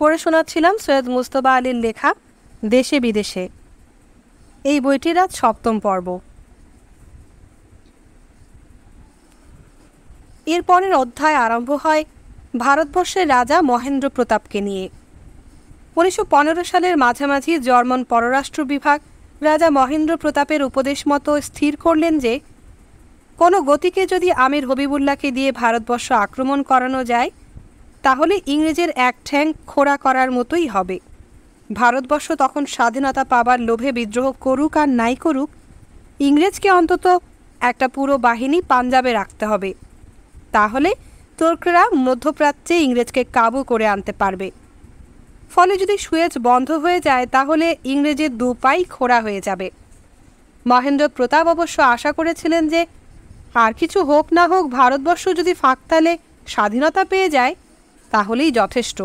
পড়ে শোনাচ্ছিলাম সৈয়দ মুস্তফা আলীর লেখা দেশে বিদেশে এই বইটির আজ সপ্তম পর্ব এরপরের অধ্যায় আরম্ভ হয় ভারতবর্ষের রাজা মহেন্দ্র প্রতাপকে নিয়ে উনিশশো সালের মাঝামাঝি জর্মন পররাষ্ট্র বিভাগ রাজা মহেন্দ্র প্রতাপের উপদেশ মতো স্থির করলেন যে কোনো গতিকে যদি আমির হবিবুল্লাহকে দিয়ে ভারতবর্ষ আক্রমণ করানো যায় তাহলে ইংরেজের এক ঠ্যাং খোড়া করার মতোই হবে ভারতবর্ষ তখন স্বাধীনতা পাবার লোভে বিদ্রোহ করুক আর নাই করুক ইংরেজকে অন্তত একটা পুরো বাহিনী পাঞ্জাবে রাখতে হবে তাহলে তুর্করা মধ্যপ্রাচ্যে ইংরেজকে কাবু করে আনতে পারবে ফলে যদি সুয়েজ বন্ধ হয়ে যায় তাহলে ইংরেজের দুপাই খোড়া হয়ে যাবে মহেন্দ্র প্রতাপ অবশ্য আশা করেছিলেন যে আর কিছু হোক না হোক ভারতবর্ষ যদি ফাঁকতালে স্বাধীনতা পেয়ে যায় তাহলেই যথেষ্ট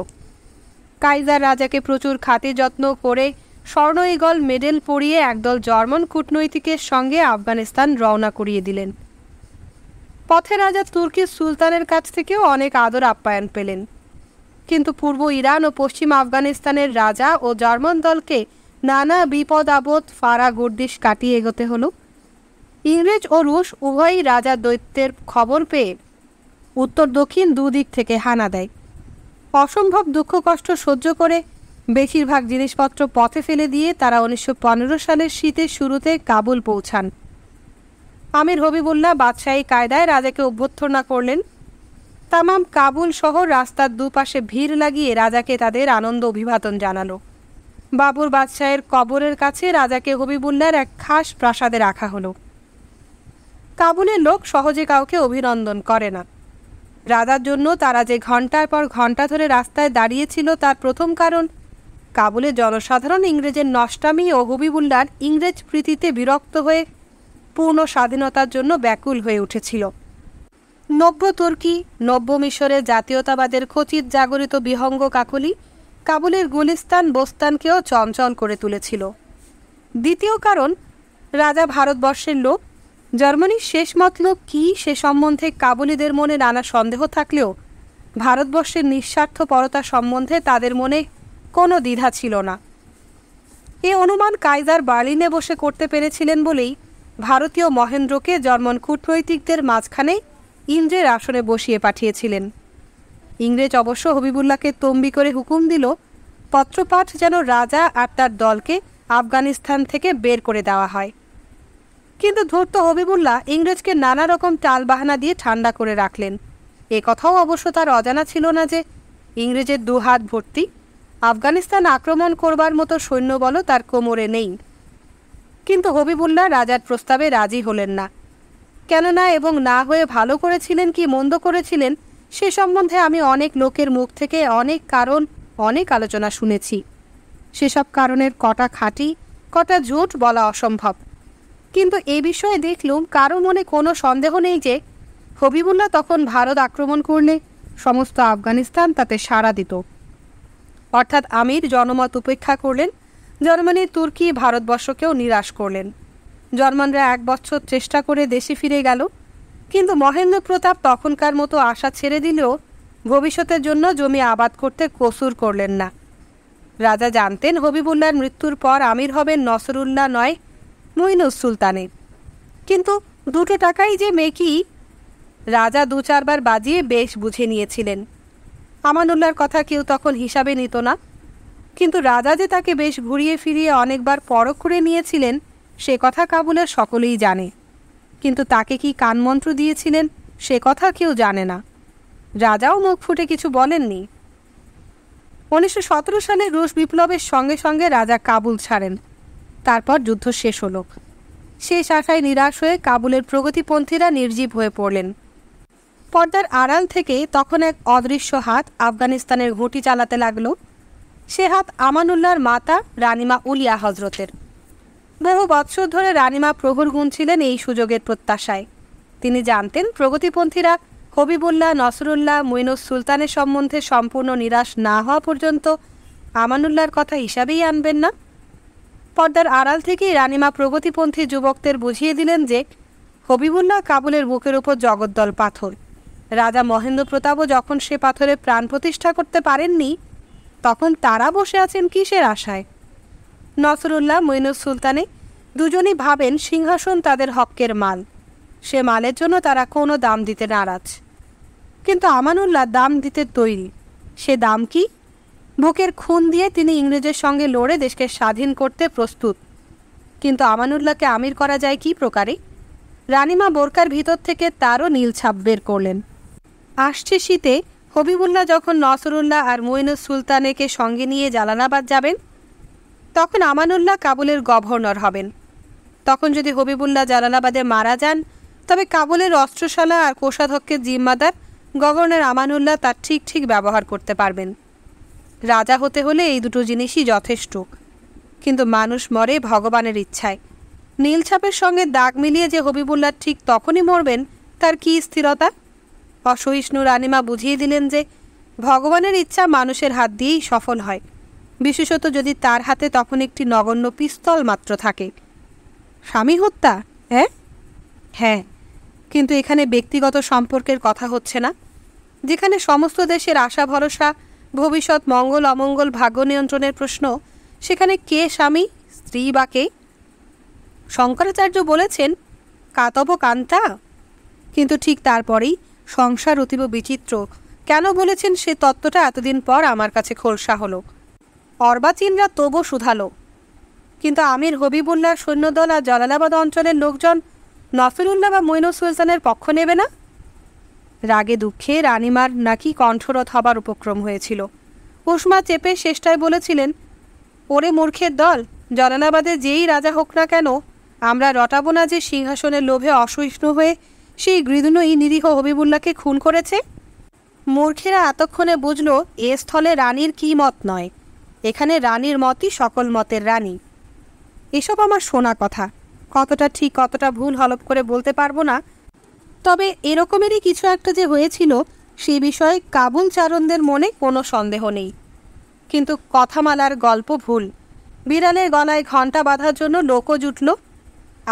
কাইজার রাজাকে প্রচুর খাতে যত্ন করে স্বর্ণ ইগল মেডেল পরিয়ে একদল জার্মান কূটনৈতিকের সঙ্গে আফগানিস্তান রওনা করিয়ে দিলেন পথে রাজা তুর্কি সুলতানের কাছ থেকেও অনেক আদর আপ্যায়ন পেলেন কিন্তু পূর্ব ইরান ও পশ্চিম আফগানিস্তানের রাজা ও জার্মান দলকে নানা বিপদ আপদ ফারা গর্দিশ কাটিয়ে এগোতে হল ইংরেজ ও রুশ উভয়ই রাজা দৈত্যের খবর পেয়ে উত্তর দক্ষিণ দুদিক থেকে হানা দেয় অসম্ভব দুঃখ কষ্ট সহ্য করে বেশিরভাগ জিনিসপত্র পথে ফেলে দিয়ে তারা উনিশশো সালের শীতের শুরুতে কাবুল পৌঁছান আমির হবিবুল্লাহ বাদশাহী কায়দায় রাজাকে অভ্যর্থনা করলেন তামাম কাবুল শহর রাস্তার দুপাশে ভিড় লাগিয়ে রাজাকে তাদের আনন্দ অভিবাদন জানালো বাবুর বাদশাহের কবরের কাছে রাজাকে হবিবুল্লার এক খাস প্রাসাদে রাখা হলো কাবুলের লোক সহজে কাউকে অভিনন্দন করে না রাজার জন্য তারা যে ঘন্টার পর ঘন্টা ধরে রাস্তায় দাঁড়িয়েছিল তার প্রথম কারণ কাবুলে জনসাধারণ ইংরেজের নষ্টামি ও হবিবুল্লার ইংরেজ প্রীতিতে বিরক্ত হয়ে পূর্ণ স্বাধীনতার জন্য ব্যাকুল হয়ে উঠেছিল নব্য তুর্কি নব্য মিশরে জাতীয়তাবাদের খচিত জাগরিত বিহঙ্গ কাকলি কাবুলের গুলিস্তান বোস্তানকেও চঞ্চল করে তুলেছিল দ্বিতীয় কারণ রাজা ভারতবর্ষের লোক জার্মানির শেষ মতলব কী সে সম্বন্ধে কাবুলিদের মনে নানা সন্দেহ থাকলেও ভারতবর্ষের নিঃস্বার্থপরতা সম্বন্ধে তাদের মনে কোনো দ্বিধা ছিল না এ অনুমান কায়দার বার্লিনে বসে করতে পেরেছিলেন বলেই ভারতীয় মহেন্দ্রকে জার্মান কূটনৈতিকদের মাঝখানে ইন্দ্রের আসনে বসিয়ে পাঠিয়েছিলেন ইংরেজ অবশ্য হবিবুল্লাহকে তম্বি করে হুকুম দিল পত্রপাঠ যেন রাজা আর তার দলকে আফগানিস্তান থেকে বের করে দেওয়া হয় কিন্তু ধরত হবিবুল্লাহ ইংরেজকে নানা রকম বাহানা দিয়ে ঠান্ডা করে রাখলেন এ কথাও অবশ্য তার অজানা ছিল না যে ইংরেজের দুহাত ভর্তি আফগানিস্তান আক্রমণ করবার মতো সৈন্যবল তার কোমরে নেই কিন্তু হবিবুল্লাহ রাজার প্রস্তাবে রাজি হলেন না কেননা এবং না হয়ে ভালো করেছিলেন কি মন্দ করেছিলেন সে সম্বন্ধে আমি অনেক লোকের মুখ থেকে অনেক কারণ অনেক আলোচনা শুনেছি সেসব কারণের কটা খাঁটি কটা জোট বলা অসম্ভব কিন্তু এ বিষয়ে দেখলুম কারো মনে কোনো সন্দেহ নেই যে হবিবুল্লাহ তখন ভারত আক্রমণ করলে সমস্ত আফগানিস্তান তাতে সাড়া দিত অর্থাৎ আমির জনমত উপেক্ষা করলেন জার্মানির তুর্কি ভারতবর্ষকেও নিরাশ করলেন জার্মানরা এক বছর চেষ্টা করে দেশে ফিরে গেল কিন্তু মহেন্দ্র প্রতাপ তখনকার মতো আশা ছেড়ে দিলেও ভবিষ্যতের জন্য জমি আবাদ করতে কসুর করলেন না রাজা জানতেন হবিবুল্লার মৃত্যুর পর আমির হবেন নসরুল্লাহ নয় মইনুস সুলতানের কিন্তু দুটো টাকাই যে মেকি রাজা দু চারবার বাজিয়ে বেশ বুঝে নিয়েছিলেন আমানুল্লার কথা কেউ তখন হিসাবে নিত না কিন্তু রাজা যে তাকে বেশ ঘুরিয়ে ফিরিয়ে অনেকবার পরখ করে নিয়েছিলেন সে কথা কাবুলের সকলেই জানে কিন্তু তাকে কি কানমন্ত্র দিয়েছিলেন সে কথা কেউ জানে না রাজাও মুখ ফুটে কিছু বলেননি উনিশশো সালে রুশ বিপ্লবের সঙ্গে সঙ্গে রাজা কাবুল ছাড়েন তারপর যুদ্ধ শেষ হলো শেষ আশায় নিরাশ হয়ে কাবুলের প্রগতিপন্থীরা নির্জীব হয়ে পড়লেন পর্দার আড়াল থেকে তখন এক অদৃশ্য হাত আফগানিস্তানের ঘটি চালাতে লাগল সে হাত আমানুল্লাহর মাতা রানিমা উলিয়া হজরতের বহু বৎসর ধরে রানিমা প্রহর গুনছিলেন এই সুযোগের প্রত্যাশায় তিনি জানতেন প্রগতিপন্থীরা হবিবুল্লাহ নসরুল্লাহ মুইনুস সুলতানের সম্বন্ধে সম্পূর্ণ নিরাশ না হওয়া পর্যন্ত আমানুল্লাহর কথা হিসাবেই আনবেন না পর্দার আড়াল থেকেই রানিমা প্রগতিপন্থী যুবকদের বুঝিয়ে দিলেন যে হবিবুল্লাহ কাবুলের বুকের ওপর জগদ্দল পাথর রাজা মহেন্দ্র প্রতাপও যখন সে পাথরে প্রাণ প্রতিষ্ঠা করতে পারেননি তখন তারা বসে আছেন কিসের আশায় নসরুল্লাহ মইনুস সুলতানে দুজনই ভাবেন সিংহাসন তাদের হকের মাল সে মালের জন্য তারা কোনো দাম দিতে নারাজ কিন্তু আমানুল্লাহ দাম দিতে তৈরি সে দাম কি বুকের খুন দিয়ে তিনি ইংরেজের সঙ্গে লড়ে দেশকে স্বাধীন করতে প্রস্তুত কিন্তু আমানুল্লাহকে আমির করা যায় কি প্রকারে রানিমা বোরকার ভিতর থেকে তারও নীল ছাপ বের করলেন আসছে শীতে হবিবুল্লাহ যখন নসরুল্লাহ আর মুইনুস সুলতানেকে সঙ্গে নিয়ে জালানাবাদ যাবেন তখন আমানুল্লাহ কাবুলের গভর্নর হবেন তখন যদি হবিবুল্লাহ জালালাবাদে মারা যান তবে কাবুলের অস্ত্রশালা আর কোষাধ্যক্ষের জিম্মাদার গভর্নর আমানুল্লাহ তার ঠিক ঠিক ব্যবহার করতে পারবেন রাজা হতে হলে এই দুটো জিনিসই যথেষ্ট কিন্তু মানুষ মরে ভগবানের ইচ্ছায় নীলছাপের সঙ্গে দাগ মিলিয়ে যে হবিবুল্লাহ ঠিক তখনই মরবেন তার কি স্থিরতা অসহিষ্ণু রানিমা বুঝিয়ে দিলেন যে ভগবানের ইচ্ছা মানুষের হাত দিয়েই সফল হয় বিশেষত যদি তার হাতে তখন একটি নগণ্য পিস্তল মাত্র থাকে স্বামী হত্যা হ্যাঁ হ্যাঁ কিন্তু এখানে ব্যক্তিগত সম্পর্কের কথা হচ্ছে না যেখানে সমস্ত দেশের আশা ভরসা ভবিষ্যৎ মঙ্গল অমঙ্গল ভাগ্য নিয়ন্ত্রণের প্রশ্ন সেখানে কে স্বামী স্ত্রী বা কে শঙ্করাচার্য বলেছেন কাতব কান্তা কিন্তু ঠিক তারপরেই সংসার অতীব বিচিত্র কেন বলেছেন সে তত্ত্বটা এতদিন পর আমার কাছে খোলসা হলো অর্বাচীনরা তবু শুধালো কিন্তু আমির হবিবুল্লাহ সৈন্যদল আর জালালাবাদ অঞ্চলের লোকজন নফিরুল্লাহ বা মইনুস সুলতানের পক্ষ নেবে না রাগে দুঃখে রানিমার নাকি কণ্ঠরথ হবার উপক্রম হয়েছিল উষ্মা চেপে শেষটায় বলেছিলেন ওরে মূর্খের দল জলানাবাদে যেই রাজা হোক না কেন আমরা রটাবো না যে সিংহাসনের লোভে অসহিষ্ণু হয়ে সেই গৃদনই নিরীহ হবিবুল্লাকে খুন করেছে মূর্খেরা এতক্ষণে বুঝল এ স্থলে রানীর কী মত নয় এখানে রানীর মতই সকল মতের রানী এসব আমার শোনা কথা কতটা ঠিক কতটা ভুল হলপ করে বলতে পারবো না তবে এরকমেরই কিছু একটা যে হয়েছিল সে বিষয়ে কাবুল চারণদের মনে কোনো সন্দেহ নেই কিন্তু কথামালার গল্প ভুল বিড়ালের গলায় ঘণ্টা বাঁধার জন্য লোকও জুটল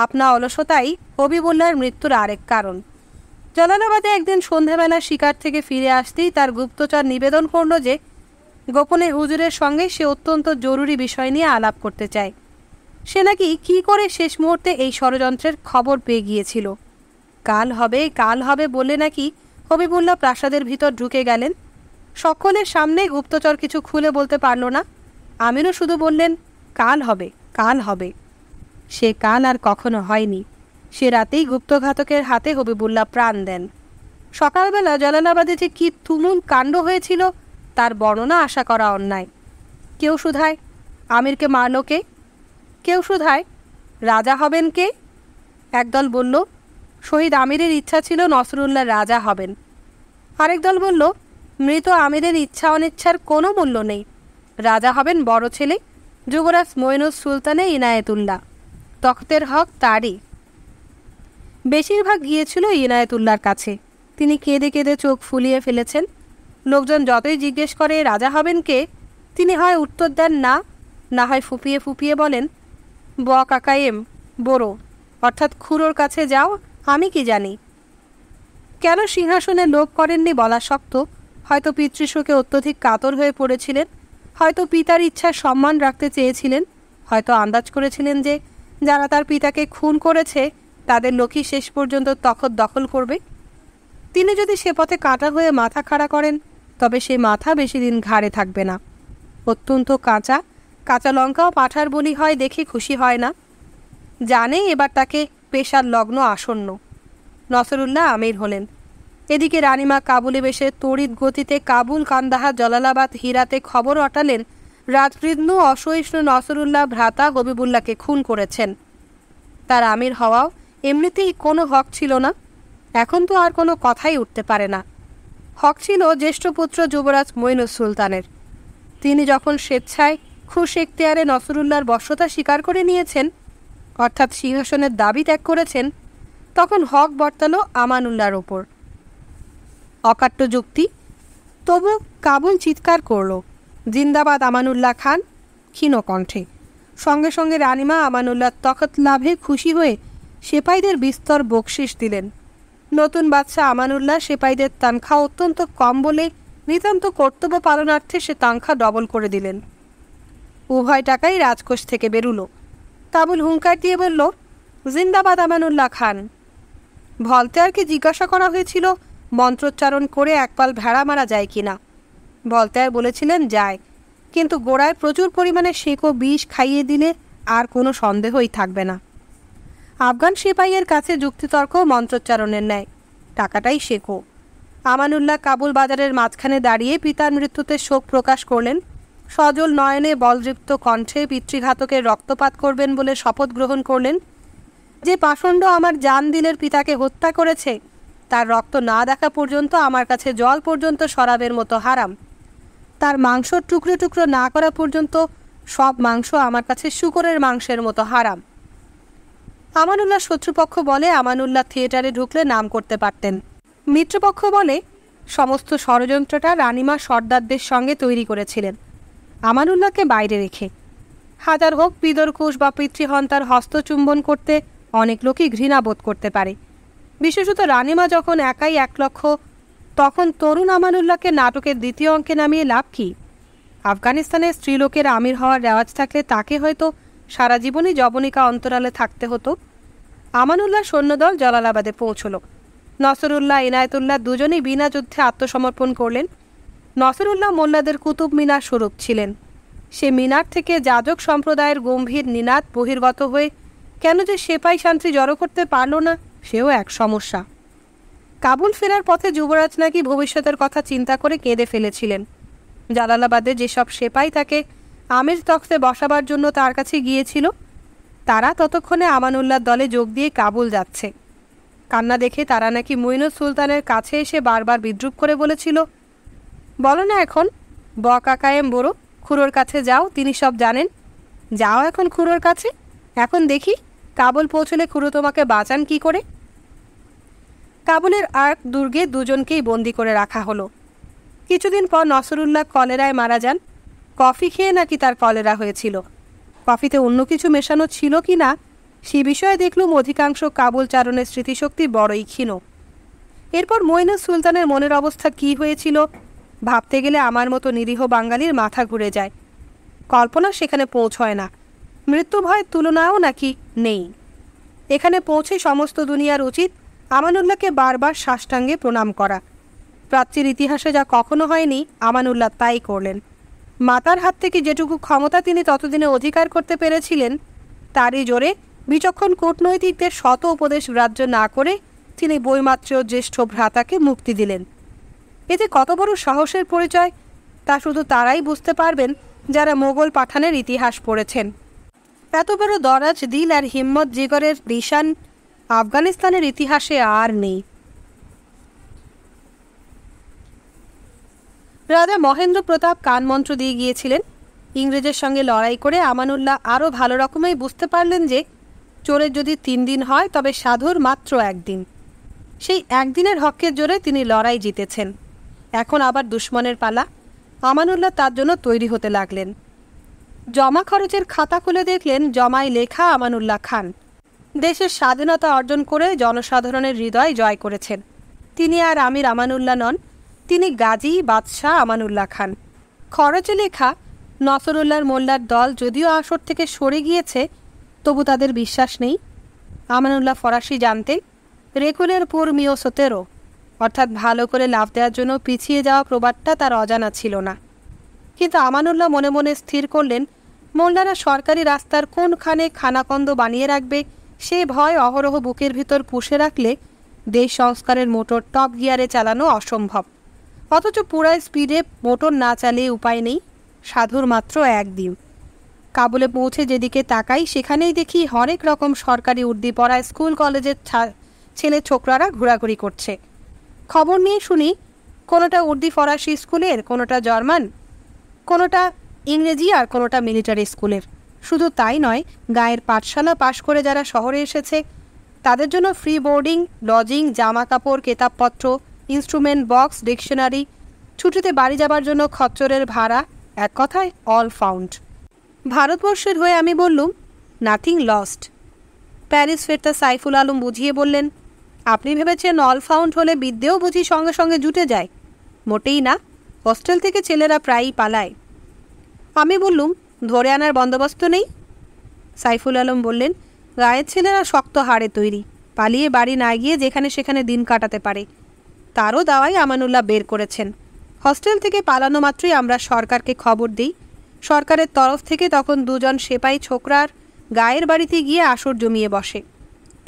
আপনা অলসতাই হবিবুল্লার মৃত্যুর আরেক কারণ জলালাবাদে একদিন সন্ধ্যাবেলা শিকার থেকে ফিরে আসতেই তার গুপ্তচর নিবেদন করল যে গোপনে হুজুরের সঙ্গে সে অত্যন্ত জরুরি বিষয় নিয়ে আলাপ করতে চায় সে নাকি কী করে শেষ মুহূর্তে এই ষড়যন্ত্রের খবর পেয়ে গিয়েছিল কাল হবে কাল হবে বলে নাকি হবিবুল্লাহ প্রাসাদের ভিতর ঢুকে গেলেন সকলের সামনে গুপ্তচর কিছু খুলে বলতে পারল না আমিরও শুধু বললেন কাল হবে কাল হবে সে কাল আর কখনো হয়নি সে রাতেই গুপ্তঘাতকের হাতে হবিবুল্লাহ প্রাণ দেন সকালবেলা জালালাবাদে যে কি তুমুল কাণ্ড হয়েছিল তার বর্ণনা আশা করা অন্যায় কেউ শুধায় আমিরকে মারল কে কেউ শুধায় রাজা হবেন কে একদল বলল শহীদ আমিরের ইচ্ছা ছিল নসরুল্লাহ রাজা হবেন আরেক দল বলল মৃত আমিরের ইচ্ছা অনিচ্ছার কোনো মূল্য নেই রাজা হবেন বড় ছেলে যুবরাজ মইনুজ সুলতানে ইনায়েতুল্লাহ তখতের হক তারই বেশিরভাগ গিয়েছিল ইনায়েতুল্লার কাছে তিনি কেঁদে কেঁদে চোখ ফুলিয়ে ফেলেছেন লোকজন যতই জিজ্ঞেস করে রাজা হবেন কে তিনি হয় উত্তর দেন না না হয় ফুপিয়ে ফুপিয়ে বলেন ব কাকায়েম বড় অর্থাৎ খুরোর কাছে যাও আমি কি জানি কেন সিংহাসনে লোভ করেননি বলা শক্ত হয়তো পিতৃশোকে অত্যধিক কাতর হয়ে পড়েছিলেন হয়তো পিতার ইচ্ছার সম্মান রাখতে চেয়েছিলেন হয়তো আন্দাজ করেছিলেন যে যারা তার পিতাকে খুন করেছে তাদের লক্ষ্মী শেষ পর্যন্ত তখন দখল করবে তিনি যদি সে পথে কাটা হয়ে মাথা খাড়া করেন তবে সে মাথা বেশি দিন ঘাড়ে থাকবে না অত্যন্ত কাঁচা কাঁচা লঙ্কাও পাঠার বলি হয় দেখে খুশি হয় না জানে এবার তাকে পেশার লগ্ন আসন্ন নসরুল্লাহ আমির হলেন এদিকে রানিমা কাবুলে বেশে তড়িৎ গতিতে কাবুল কান্দাহা জলালাবাদ হীরাতে খবর অটালেন রাজকৃষ্ণ অসহিষ্ণু নসরুল্লাহ ভ্রাতা হবিবুল্লাহকে খুন করেছেন তার আমির হওয়াও এমনিতেই কোনো হক ছিল না এখন তো আর কোনো কথাই উঠতে পারে না হক ছিল জ্যেষ্ঠপুত্র যুবরাজ মইনুস সুলতানের তিনি যখন স্বেচ্ছায় খুশ এখতিয়ারে নসরুল্লাহর বশ্যতা স্বীকার করে নিয়েছেন অর্থাৎ সিংহাসনের দাবি ত্যাগ করেছেন তখন হক বর্তাল আমানুল্লার ওপর অকাট্য যুক্তি তবু কাবুল চিৎকার করল জিন্দাবাদ আমানুল্লাহ খান ক্ষীণ কণ্ঠে সঙ্গে সঙ্গে রানিমা আমানুল্লাহ তখত লাভে খুশি হয়ে সেপাইদের বিস্তর বকশিস দিলেন নতুন বাদশাহ আমানুল্লাহ সেপাইদের তানখা অত্যন্ত কম বলে নিতান্ত কর্তব্য পালনার্থে সে তানখা ডবল করে দিলেন উভয় টাকাই রাজকোষ থেকে বেরুলো কাবুল হুঙ্কার দিয়ে বলল জিন্দাবাদ আমানুল্লাহ খান ভলতেয়ারকে জিজ্ঞাসা করা হয়েছিল মন্ত্রোচ্চারণ করে একপাল ভেড়া মারা যায় কিনা ভলতেয়ার বলেছিলেন যায় কিন্তু গোড়ায় প্রচুর পরিমাণে শেকো বিষ খাইয়ে দিলে আর কোনো সন্দেহই থাকবে না আফগান সিপাহীর কাছে যুক্তিতর্ক মন্ত্রোচ্চারণের নেয় টাকাটাই শেকো আমানুল্লাহ কাবুল বাজারের মাঝখানে দাঁড়িয়ে পিতার মৃত্যুতে শোক প্রকাশ করলেন সজল নয়নে বলযুক্ত কণ্ঠে পিতৃঘাতকের রক্তপাত করবেন বলে শপথ গ্রহণ করলেন যে পাষণ্ড আমার জান দিলের পিতাকে হত্যা করেছে তার রক্ত না দেখা পর্যন্ত আমার কাছে জল পর্যন্ত শরাবের মতো হারাম তার মাংস টুকরো টুকরো না করা পর্যন্ত সব মাংস আমার কাছে শুকরের মাংসের মতো হারাম আমানুল্লাহ শত্রুপক্ষ বলে আমানুল্লাহ থিয়েটারে ঢুকলে নাম করতে পারতেন মিত্রপক্ষ বলে সমস্ত ষড়যন্ত্রটা রানিমা সর্দারদের সঙ্গে তৈরি করেছিলেন আমানুল্লাহকে বাইরে রেখে হাজার হোক বিদরকুশ বা পিতৃহন্তার হস্তচুম্বন করতে অনেক লোকই ঘৃণাবোধ করতে পারে বিশেষত রানিমা যখন একাই এক লক্ষ তখন তরুণ আমানুল্লাহকে নাটকের দ্বিতীয় অঙ্কে নামিয়ে লাভ কি আফগানিস্তানের স্ত্রীলোকের আমির হওয়ার রেওয়াজ থাকলে তাকে হয়তো সারা জীবনই জবনিকা অন্তরালে থাকতে হতো আমানুল্লাহ সৈন্যদল জালালাবাদে পৌঁছল নসরুল্লাহ ইনায়তুল্লাহ দুজনেই বিনা যুদ্ধে আত্মসমর্পণ করলেন নসরুল্লাহ মোল্লাদের কুতুব মিনার স্বরূপ ছিলেন সে মিনার থেকে যাজক সম্প্রদায়ের গম্ভীর নিনাদ বহির্গত হয়ে কেন যে সেপাই শান্তি জড়ো করতে পারল না সেও এক সমস্যা কাবুল ফেরার পথে যুবরাজ নাকি ভবিষ্যতের কথা চিন্তা করে কেঁদে ফেলেছিলেন জালালাবাদে যেসব সেপাই তাকে আমির তখতে বসাবার জন্য তার কাছে গিয়েছিল তারা ততক্ষণে আমানুল্লাহ দলে যোগ দিয়ে কাবুল যাচ্ছে কান্না দেখে তারা নাকি মইনুল সুলতানের কাছে এসে বারবার বিদ্রুপ করে বলেছিল বলো না এখন কায়েম বড়ো খুড়োর কাছে যাও তিনি সব জানেন যাও এখন খুড়োর কাছে এখন দেখি কাবুল পৌঁছলে খুড়ো তোমাকে বাঁচান কি করে কাবুলের আর্ক দুর্গে দুজনকেই বন্দি করে রাখা হলো কিছুদিন পর নসরুল্লাহ কলেরায় মারা যান কফি খেয়ে নাকি তার কলেরা হয়েছিল কফিতে অন্য কিছু মেশানো ছিল কি না সে বিষয়ে দেখলুম অধিকাংশ কাবুল চারণের স্মৃতিশক্তি বড়ই ক্ষীণ এরপর মইনুল সুলতানের মনের অবস্থা কি হয়েছিল ভাবতে গেলে আমার মতো নিরীহ বাঙালির মাথা ঘুরে যায় কল্পনা সেখানে পৌঁছয় না মৃত্যু ভয় তুলনাও নাকি নেই এখানে পৌঁছে সমস্ত দুনিয়ার উচিত আমানুল্লাহকে বারবার সাষ্টাঙ্গে প্রণাম করা প্রাচ্যের ইতিহাসে যা কখনো হয়নি আমানুল্লাহ তাই করলেন মাতার হাত থেকে যেটুকু ক্ষমতা তিনি ততদিনে অধিকার করতে পেরেছিলেন তারই জোরে বিচক্ষণ কূটনৈতিকদের শত উপদেশ গ্রাহ্য না করে তিনি বইমাত্র জ্যেষ্ঠ ভ্রাতাকে মুক্তি দিলেন এতে কত বড় সাহসের পরিচয় তা শুধু তারাই বুঝতে পারবেন যারা মোগল পাঠানের ইতিহাস পড়েছেন এত বড় দরাজ দিল আর হিম্মত জিগরের নিশান আফগানিস্তানের ইতিহাসে আর নেই রাজা মহেন্দ্র প্রতাপ মন্ত্র দিয়ে গিয়েছিলেন ইংরেজের সঙ্গে লড়াই করে আমানুল্লাহ আরও ভালো রকমেই বুঝতে পারলেন যে চোরের যদি তিন দিন হয় তবে সাধুর মাত্র একদিন সেই একদিনের হকের জোরে তিনি লড়াই জিতেছেন এখন আবার দুশ্মনের পালা আমানুল্লাহ তার জন্য তৈরি হতে লাগলেন জমা খরচের খাতা খুলে দেখলেন জমায় লেখা আমানুল্লাহ খান দেশের স্বাধীনতা অর্জন করে জনসাধারণের হৃদয় জয় করেছেন তিনি আর আমির আমানুল্লাহ নন তিনি গাজী বাদশাহ আমানুল্লাহ খান খরচে লেখা নসরুল্লাহর মোল্লার দল যদিও আসর থেকে সরে গিয়েছে তবু তাদের বিশ্বাস নেই আমানুল্লাহ ফরাসি জানতে রেকুলের পুর মিও সতেরো অর্থাৎ ভালো করে লাভ দেওয়ার জন্য পিছিয়ে যাওয়া প্রবাদটা তার অজানা ছিল না কিন্তু আমানুল্লাহ মনে মনে স্থির করলেন মোল্লারা সরকারি রাস্তার কোনখানে খানাকন্দ বানিয়ে রাখবে সে ভয় অহরহ বুকের ভিতর পুষে রাখলে দেশ সংস্কারের মোটর টপ গিয়ারে চালানো অসম্ভব অথচ পুরা স্পিডে মোটর না চালে উপায় নেই সাধুর মাত্র একদিন কাবুলে পৌঁছে যেদিকে তাকাই সেখানেই দেখি হরেক রকম সরকারি উর্দি পড়া স্কুল কলেজের ছেলে ছোকরারা ঘোরাঘুরি করছে খবর নিয়ে শুনি কোনোটা উর্দি ফরাসি স্কুলের কোনোটা জার্মান কোনোটা ইংরেজি আর কোনোটা মিলিটারি স্কুলের শুধু তাই নয় গায়ের পাঠশালা পাশ করে যারা শহরে এসেছে তাদের জন্য ফ্রি বোর্ডিং লজিং জামা কাপড় কেতাবপত্র ইনস্ট্রুমেন্ট বক্স ডিকশনারি ছুটিতে বাড়ি যাবার জন্য খচ্চরের ভাড়া এক কথায় অল ফাউন্ড ভারতবর্ষের হয়ে আমি বললুম নাথিং লস্ট প্যারিস ফেরতা সাইফুল আলম বুঝিয়ে বললেন আপনি ভেবেছেন অল ফাউন্ড হলে বিদ্যেও বুঝি সঙ্গে সঙ্গে জুটে যায় মোটেই না হস্টেল থেকে ছেলেরা প্রায়ই পালায় আমি বললুম ধরে আনার বন্দোবস্ত নেই সাইফুল আলম বললেন গায়ের ছেলেরা শক্ত হাড়ে তৈরি পালিয়ে বাড়ি না গিয়ে যেখানে সেখানে দিন কাটাতে পারে তারও দাওয়াই আমানুল্লাহ বের করেছেন হস্টেল থেকে পালানো মাত্রই আমরা সরকারকে খবর দিই সরকারের তরফ থেকে তখন দুজন সেপাই ছোকরার গায়ের বাড়িতে গিয়ে আসর জমিয়ে বসে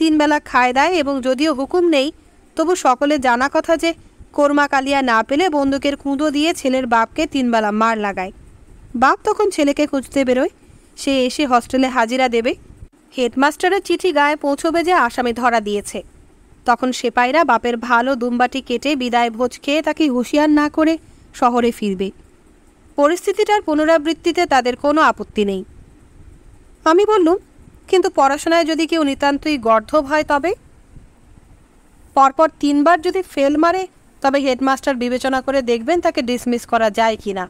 তিন বেলা খায় দেয় এবং যদিও হুকুম নেই তবু সকলে জানা কথা যে কোরমা কালিয়া না পেলে বন্দুকের কুঁদো দিয়ে ছেলের বাপকে তিনবেলা মার লাগায় বাপ তখন ছেলেকে খুঁজতে বেরোয় সে এসে হস্টেলে হাজিরা দেবে হেডমাস্টারের চিঠি গায়ে পৌঁছবে যে আসামি ধরা দিয়েছে তখন সেপাইরা বাপের ভালো দুম্বাটি কেটে বিদায় ভোজ খেয়ে তাকে হুঁশিয়ার না করে শহরে ফিরবে পরিস্থিতিটার পুনরাবৃত্তিতে তাদের কোনো আপত্তি নেই আমি বললুম কিন্তু পড়াশোনায় যদি কেউ নিতান্তই গর্ধব হয় তবে পরপর তিনবার যদি ফেল মারে তবে হেডমাস্টার বিবেচনা করে দেখবেন তাকে ডিসমিস করা যায় কি না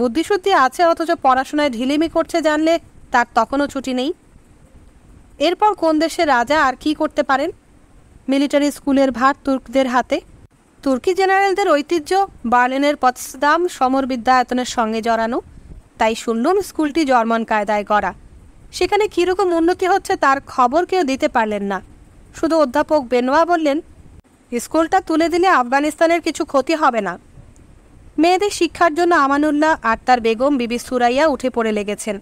বুদ্ধিশুদ্ধি আছে অথচ পড়াশোনায় ঢিলিমি করছে জানলে তার তখনও ছুটি নেই এরপর কোন দেশের রাজা আর কি করতে পারেন মিলিটারি স্কুলের ভার তুর্কদের হাতে তুর্কি জেনারেলদের ঐতিহ্য বার্লিনের পথদাম সমর বিদ্যায়তনের সঙ্গে জড়ানো তাই শুনলুম স্কুলটি জার্মান কায়দায় গড়া সেখানে কীরকম উন্নতি হচ্ছে তার খবর কেউ দিতে পারলেন না শুধু অধ্যাপক বেনোয়া বললেন স্কুলটা তুলে দিলে আফগানিস্তানের কিছু ক্ষতি হবে না মেয়েদের শিক্ষার জন্য আমানুল্লাহ আর তার বেগম বিবি সুরাইয়া উঠে পড়ে লেগেছেন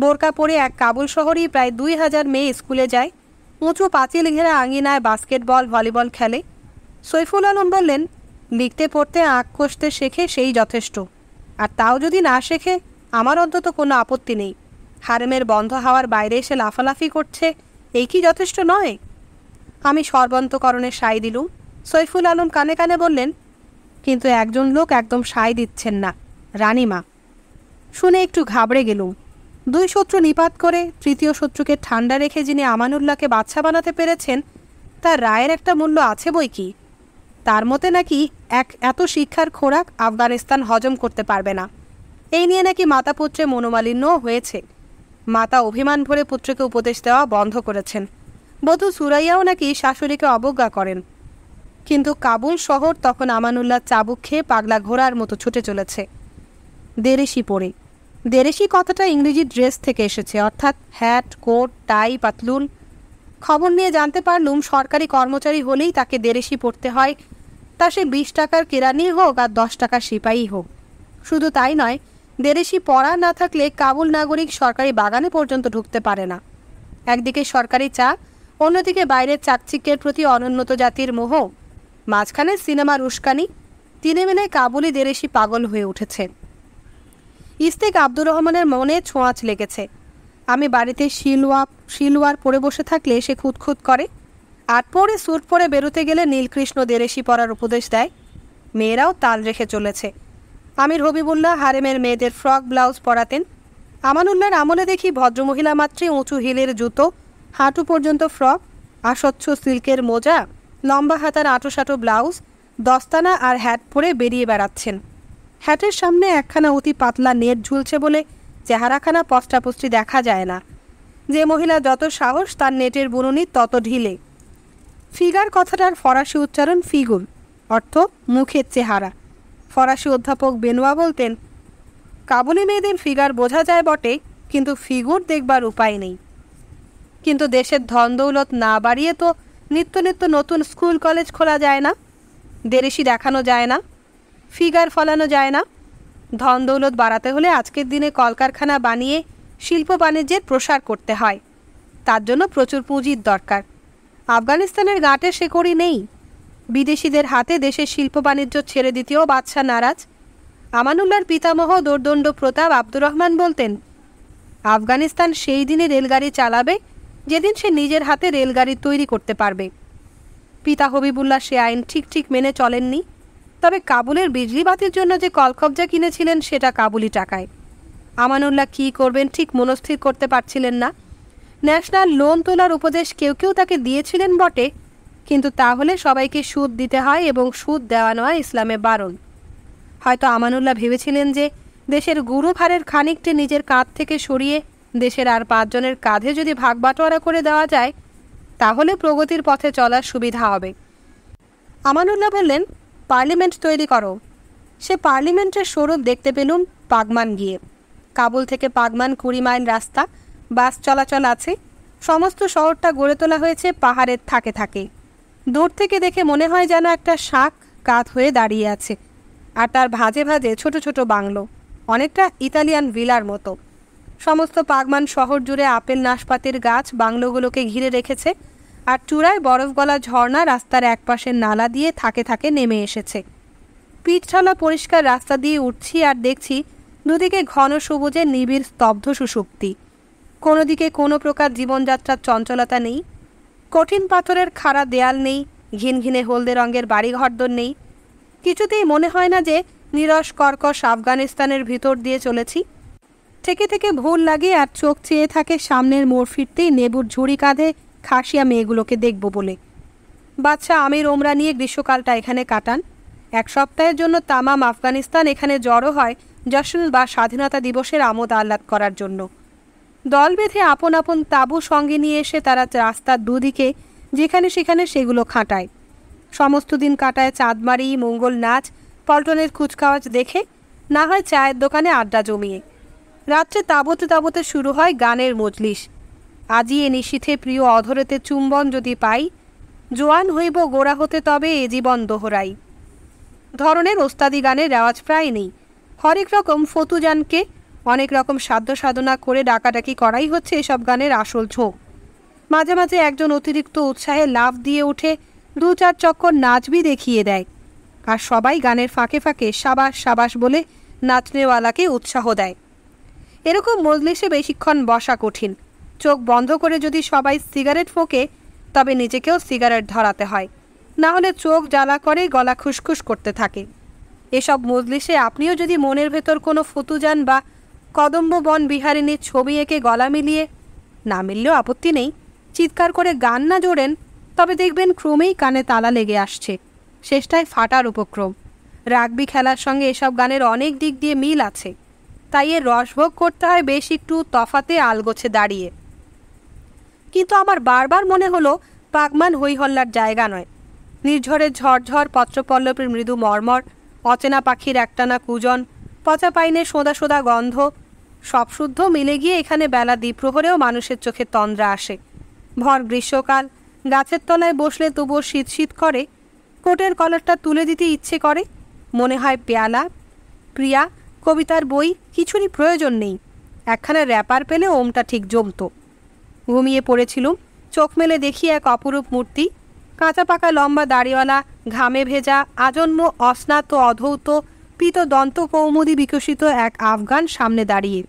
বোরকা পরে এক কাবুল শহরেই প্রায় দুই হাজার মেয়ে স্কুলে যায় উঁচু পাঁচিল ঘেরা আঙিনায় বাস্কেটবল ভলিবল খেলে সৈফুল আলম বললেন লিখতে পড়তে আঁক কষতে শেখে সেই যথেষ্ট আর তাও যদি না শেখে আমার অন্তত কোনো আপত্তি নেই হারেমের বন্ধ হাওয়ার বাইরে এসে লাফালাফি করছে এই কি যথেষ্ট নয় আমি সর্বন্তকরণে সাই দিলুম সৈফুল আলম কানে কানে বললেন কিন্তু একজন লোক একদম সাই দিচ্ছেন না রানীমা শুনে একটু ঘাবড়ে গেলুম দুই শত্রু নিপাত করে তৃতীয় শত্রুকে ঠান্ডা রেখে যিনি আমানুল্লাহকে বাচ্চা বানাতে পেরেছেন তার রায়ের একটা মূল্য আছে বই কি তার মতে নাকি এক এত শিক্ষার খোরাক আফগানিস্তান হজম করতে পারবে না এই নিয়ে নাকি মাতাপুত্রে মনোমালিন্যও হয়েছে মাতা অভিমান ভরে পুত্রকে উপদেশ দেওয়া বন্ধ করেছেন বধূ সুরাইয়াও নাকি শাশুড়িকে অবজ্ঞা করেন কিন্তু কাবুল শহর তখন আমানুল্লাহ চাবুক খেয়ে পাগলা ঘোড়ার মতো ছুটে চলেছে দেরেশি পরে দেরেশি কথাটা ইংরেজি ড্রেস থেকে এসেছে অর্থাৎ হ্যাট কোট টাই পাতলুন খবর নিয়ে জানতে পারলুম সরকারি কর্মচারী হলেই তাকে দেরেশি পড়তে হয় তা সে বিশ টাকার কেরানি হোক আর দশ টাকার সিপাহী হোক শুধু তাই নয় দেরেশি পড়া না থাকলে কাবুল নাগরিক সরকারি বাগানে পর্যন্ত ঢুকতে পারে না একদিকে সরকারি চা অন্যদিকে বাইরের চাকচিক্যের প্রতি অনুন্নত জাতির মোহ মাঝখানে সিনেমার উস্কানি তিনে মেনে কাবুলি দেরেশি পাগল হয়ে উঠেছে ইস্তেক আব্দুর রহমানের মনে ছোঁয়াচ লেগেছে আমি বাড়িতে শিলওয়া শিলওয়ার পরে বসে থাকলে সে খুঁতখুত করে আট পরে স্যুট পরে বেরোতে গেলে নীলকৃষ্ণ দেরেশি পড়ার উপদেশ দেয় মেয়েরাও তাল রেখে চলেছে আমির হবিবুল্লাহ হারেমের মেয়েদের ফ্রক ব্লাউজ পরাতেন আমানুল্লার আমলে দেখি ভদ্রমহিলা মাত্রে উঁচু হিলের জুতো হাঁটু পর্যন্ত ফ্রক আসচ্ছ সিল্কের মোজা লম্বা হাতার আঁটোসাঁটো ব্লাউজ দস্তানা আর হ্যাট পরে বেরিয়ে বেড়াচ্ছেন হ্যাটের সামনে একখানা অতি পাতলা নেট ঝুলছে বলে চেহারাখানা পস্টাপস্টি দেখা যায় না যে মহিলা যত সাহস তার নেটের বুননি তত ঢিলে ফিগার কথাটার ফরাসি উচ্চারণ ফিগুর অর্থ মুখের চেহারা ফরাসি অধ্যাপক বেনোয়া বলতেন কাবুলি মেয়েদের ফিগার বোঝা যায় বটে কিন্তু ফিগুর দেখবার উপায় নেই কিন্তু দেশের ধন দৌলত না বাড়িয়ে তো নিত্য নিত্য নতুন স্কুল কলেজ খোলা যায় না দেরেশি দেখানো যায় না ফিগার ফলানো যায় না ধন দৌলত বাড়াতে হলে আজকের দিনে কলকারখানা বানিয়ে শিল্প বাণিজ্যের প্রসার করতে হয় তার জন্য প্রচুর পুঁজির দরকার আফগানিস্তানের গাঁটে শেকড়ি নেই বিদেশিদের হাতে দেশের শিল্প বাণিজ্য ছেড়ে দিতেও বাদশাহ নারাজ আমানুল্লার পিতামহ দোর্দণ্ড প্রতাপ আব্দুর রহমান বলতেন আফগানিস্তান সেই দিনে রেলগাড়ি চালাবে যেদিন সে নিজের হাতে রেলগাড়ি তৈরি করতে পারবে পিতা হবিবুল্লাহ সে আইন ঠিক ঠিক মেনে চলেননি তবে কাবুলের বিজলি বাতির জন্য যে কলকবজা কিনেছিলেন সেটা কাবুলি টাকায় আমানুল্লাহ কী করবেন ঠিক মনস্থির করতে পারছিলেন না ন্যাশনাল লোন তোলার উপদেশ কেউ কেউ তাকে দিয়েছিলেন বটে কিন্তু তাহলে সবাইকে সুদ দিতে হয় এবং সুদ দেওয়া নয় ইসলামে বারণ হয়তো আমানুল্লাহ ভেবেছিলেন যে দেশের গুরু ভারের খানিকটি নিজের কাঁধ থেকে সরিয়ে দেশের আর পাঁচজনের কাঁধে যদি ভাগ বাটোয়ারা করে দেওয়া যায় তাহলে প্রগতির পথে চলার সুবিধা হবে আমানুল্লাহ বললেন পার্লিমেন্ট তৈরি করো সে পার্লিমেন্টের স্বরূপ দেখতে পেলুম পাগমান গিয়ে কাবুল থেকে পাগমান কুড়ি মাইল রাস্তা বাস চলাচল আছে সমস্ত শহরটা গড়ে তোলা হয়েছে পাহাড়ের থাকে থাকে দূর থেকে দেখে মনে হয় যেন একটা শাক কাত হয়ে দাঁড়িয়ে আছে আর তার ভাজে ভাজে ছোট ছোট বাংলো অনেকটা ইতালিয়ান ভিলার মতো সমস্ত পাগমান শহর জুড়ে আপেল নাশপাতির গাছ বাংলোগুলোকে ঘিরে রেখেছে আর চূড়ায় বরফ গলা ঝর্ণা রাস্তার একপাশের নালা দিয়ে থাকে থাকে নেমে এসেছে পিঠছালা পরিষ্কার রাস্তা দিয়ে উঠছি আর দেখছি দুদিকে ঘন সবুজে নিবিড় স্তব্ধ সুষুপ্তি কোনো দিকে কোনো প্রকার জীবনযাত্রার চঞ্চলতা নেই কঠিন পাথরের খাড়া দেয়াল নেই ঘিনঘিনে হলদে রঙের বাড়িঘরদর নেই কিছুতেই মনে হয় না যে নিরস কর্কশ আফগানিস্তানের ভিতর দিয়ে চলেছি থেকে থেকে ভুল লাগে আর চোখ চেয়ে থাকে সামনের মোড় ফিরতেই নেবুর ঝুড়ি কাঁধে খাসিয়া মেয়েগুলোকে দেখব বলে বাচ্চা আমির ওমরা নিয়ে গ্রীষ্মকালটা এখানে কাটান এক সপ্তাহের জন্য তামাম আফগানিস্তান এখানে জড়ো হয় জশ্ন বা স্বাধীনতা দিবসের আমোদ আহ্লাদ করার জন্য দল বেঁধে আপন আপন তাঁবু সঙ্গে নিয়ে এসে তারা রাস্তার দুদিকে যেখানে সেখানে সেগুলো খাঁটায় সমস্ত দিন কাটায় চাঁদমারি মঙ্গল নাচ পল্টনের কুচকাওয়াজ দেখে না হয় চায়ের দোকানে আড্ডা জমিয়ে রাত্রে তাবতে তাবতে শুরু হয় গানের মজলিস আজই এ নিশীথে প্রিয় অধরেতে চুম্বন যদি পাই জোয়ান হইব গোড়া হতে তবে এ জীবন দোহরাই ধরনের ওস্তাদি গানের রেওয়াজ প্রায় নেই হরেক রকম ফতুজানকে অনেক রকম সাধ্য সাধনা করে ডাকাডাকি করাই হচ্ছে এসব গানের আসল ঝোঁক মাঝে মাঝে একজন অতিরিক্ত উৎসাহে লাভ দিয়ে উঠে দু চার চক্কর নাচবি দেখিয়ে দেয় আর সবাই গানের ফাঁকে ফাঁকে সাবাস সাবাস বলে নাচনেওয়ালাকে উৎসাহ দেয় এরকম মজলিসে বেশিক্ষণ বসা কঠিন চোখ বন্ধ করে যদি সবাই সিগারেট ফোঁকে তবে নিজেকেও সিগারেট ধরাতে হয় না হলে চোখ জ্বালা করে গলা খুসখুস করতে থাকে এসব মজলিসে আপনিও যদি মনের ভেতর কোনো ফতুজান বা কদম্ব বন বিহারিনীর ছবি এঁকে গলা মিলিয়ে না মিললেও আপত্তি নেই চিৎকার করে গান না জোরেন তবে দেখবেন ক্রমেই কানে তালা লেগে আসছে শেষটায় ফাটার উপক্রম রাগবি খেলার সঙ্গে এসব গানের অনেক দিক দিয়ে মিল আছে তাই এর রসভোগ করতে হয় বেশ একটু তফাতে আলগোছে দাঁড়িয়ে কিন্তু আমার বারবার মনে হলো পাগমান হইহল্লার জায়গা নয় নির্ঝরের ঝরঝর পত্রপল্লবের মৃদু মর্মর অচেনা পাখির একটানা কুজন পচা পাইনে সোঁদা সোঁদা গন্ধ সব শুদ্ধ মিলে গিয়ে এখানে বেলা দ্বীপ্রহরেও মানুষের চোখে তন্দ্রা আসে ভর গ্রীষ্মকাল গাছের তলায় বসলে তবুও শীত শীত করে কোটের কলারটা তুলে দিতে ইচ্ছে করে মনে হয় পেয়ালা প্রিয়া কবিতার বই কিছুরই প্রয়োজন নেই একখানা র্যাপার পেলে ওমটা ঠিক জমত ঘুমিয়ে পড়েছিলুম চোখ মেলে দেখি এক অপরূপ মূর্তি কাঁচা পাকা লম্বা দাড়িওয়ালা ঘামে ভেজা আজন্ম অস্নাত অধৌত দন্ত দন্তকৌমুদি বিকশিত এক আফগান সামনে দাঁড়িয়ে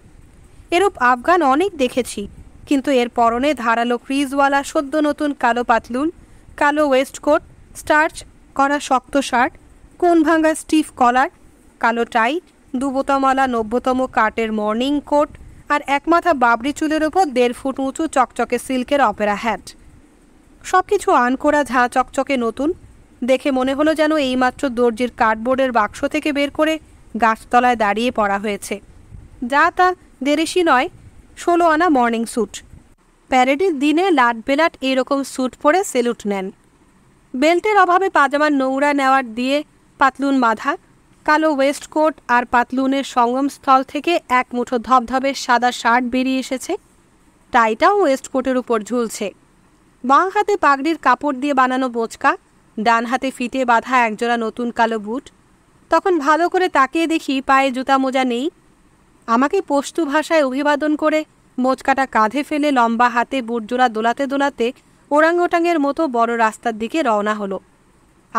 এরূপ আফগান অনেক দেখেছি কিন্তু এর পরনে ধারালো ক্রিজওয়ালা সদ্য নতুন কালো পাতলুন কালো ওয়েস্টকোট স্টার্চ করা শক্ত শার্ট কোন ভাঙ্গা স্টিফ কলার কালো টাই দুবোতামালা নব্যতম কাটের মর্নিং কোট আর একমাথা বাবরি চুলের ওপর দেড় ফুট উঁচু চকচকে সিল্কের অপেরা হ্যাট সব কিছু আনকোরা ঝাঁ চকচকে নতুন দেখে মনে হলো যেন এইমাত্র দর্জির কার্ডবোর্ডের বাক্স থেকে বের করে গাছতলায় দাঁড়িয়ে পড়া হয়েছে যা তা দেরেশি নয় ষোলো আনা মর্নিং স্যুট প্যারেডের দিনে লাট বেলাট এরকম স্যুট পরে সেলুট নেন বেল্টের অভাবে পাজামার নৌরা নেওয়ার দিয়ে পাতলুন বাঁধা কালো ওয়েস্ট কোট আর পাতলুনের সঙ্গমস্থল থেকে এক মুঠো ধবধবে সাদা শার্ট বেরিয়ে এসেছে টাইটাও ওয়েস্ট কোটের উপর ঝুলছে বাঁ হাতে পাগড়ির কাপড় দিয়ে বানানো বোচকা ডান হাতে ফিতে বাঁধা একজোড়া নতুন কালো বুট তখন ভালো করে তাকিয়ে দেখি পায়ে জুতা মোজা নেই আমাকে পশতু ভাষায় অভিবাদন করে মোচকাটা কাঁধে ফেলে লম্বা হাতে বুটজোড়া দোলাতে দোলাতে ওরাং মতো বড় রাস্তার দিকে রওনা হলো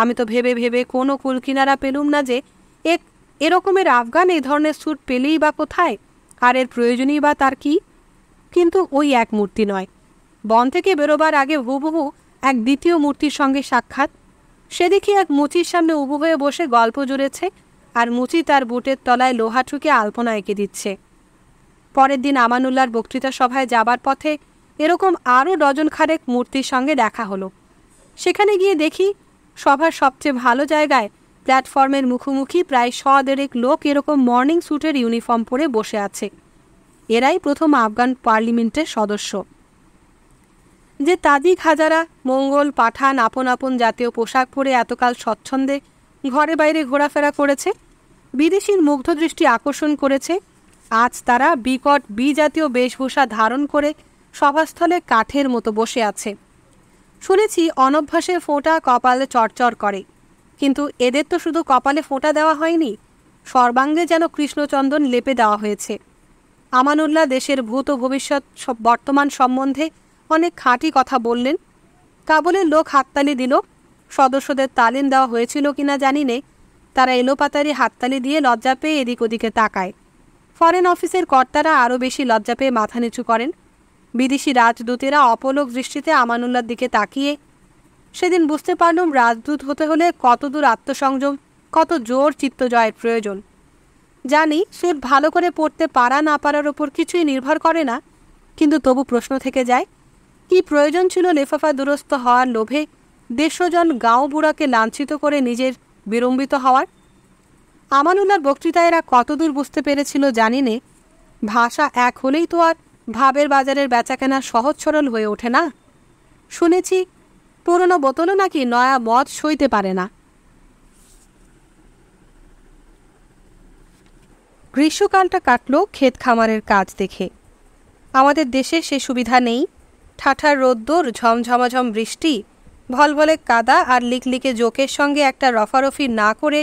আমি তো ভেবে ভেবে কোনো কুলকিনারা পেলুম না যে এক এরকমের আফগান এই ধরনের স্যুট পেলেই বা কোথায় আর এর প্রয়োজনই বা তার কি কিন্তু ওই এক মূর্তি নয় বন থেকে বেরোবার আগে হুবহু এক দ্বিতীয় মূর্তির সঙ্গে সাক্ষাৎ সে দেখি এক মুচির সামনে উবু হয়ে বসে গল্প জুড়েছে আর মুচি তার বুটের তলায় লোহা ঠুকে আলপনা এঁকে দিচ্ছে পরের দিন আমানুল্লার বক্তৃতা সভায় যাবার পথে এরকম আরও ডজন খারেক মূর্তির সঙ্গে দেখা হলো সেখানে গিয়ে দেখি সভার সবচেয়ে ভালো জায়গায় প্ল্যাটফর্মের মুখোমুখি প্রায় শ দেড়েক লোক এরকম মর্নিং স্যুটের ইউনিফর্ম পরে বসে আছে এরাই প্রথম আফগান পার্লিমেন্টের সদস্য যে তাদিক হাজারা মঙ্গল পাঠান আপন আপন জাতীয় পোশাক পরে এতকাল স্বচ্ছন্দে ঘরে বাইরে ঘোরাফেরা করেছে বিদেশির মুগ্ধ দৃষ্টি আকর্ষণ করেছে আজ তারা বিকট বিজাতীয় বেশভূষা ধারণ করে সভাস্থলে কাঠের মতো বসে আছে শুনেছি অনভ্যাসে ফোঁটা কপালে চরচর করে কিন্তু এদের তো শুধু কপালে ফোঁটা দেওয়া হয়নি সর্বাঙ্গে যেন কৃষ্ণচন্দন লেপে দেওয়া হয়েছে আমানুল্লাহ দেশের ভূত ভবিষ্যৎ বর্তমান সম্বন্ধে অনেক খাঁটি কথা বললেন কাবুলের লোক হাততালি দিল সদস্যদের তালিম দেওয়া হয়েছিল কিনা জানি নে তারা এলোপাতারি হাততালি দিয়ে লজ্জা পেয়ে এদিক ওদিকে তাকায় ফরেন অফিসের কর্তারা আরও বেশি লজ্জা পেয়ে মাথা নিচু করেন বিদেশি রাজদূতেরা অপলোক দৃষ্টিতে আমানুল্লার দিকে তাকিয়ে সেদিন বুঝতে পারলুম রাজদূত হতে হলে কতদূর আত্মসংযম কত জোর চিত্ত জয়ের প্রয়োজন জানি সুদ ভালো করে পড়তে পারা না পারার ওপর কিছুই নির্ভর করে না কিন্তু তবু প্রশ্ন থেকে যায় কি প্রয়োজন ছিল লেফাফা দুরস্ত হওয়ার লোভে দেশজন গাঁও বুড়াকে লাঞ্ছিত করে নিজের বিড়ম্বিত হওয়ার আমানুল্লার বক্তৃতা এরা কতদূর বুঝতে পেরেছিল জানি নে ভাষা এক হলেই তো আর ভাবের বাজারের বেচাকেনা সহজ সরল হয়ে ওঠে না শুনেছি পুরনো বোতলও নাকি নয়া মদ সইতে পারে না গ্রীষ্মকালটা কাটল ক্ষেত খামারের কাজ দেখে আমাদের দেশে সে সুবিধা নেই ঠাঠার রোদ্দুর ঝমঝমাঝম বৃষ্টি ভলভলে কাদা আর লিকলিকে জোকের সঙ্গে একটা রফারফি না করে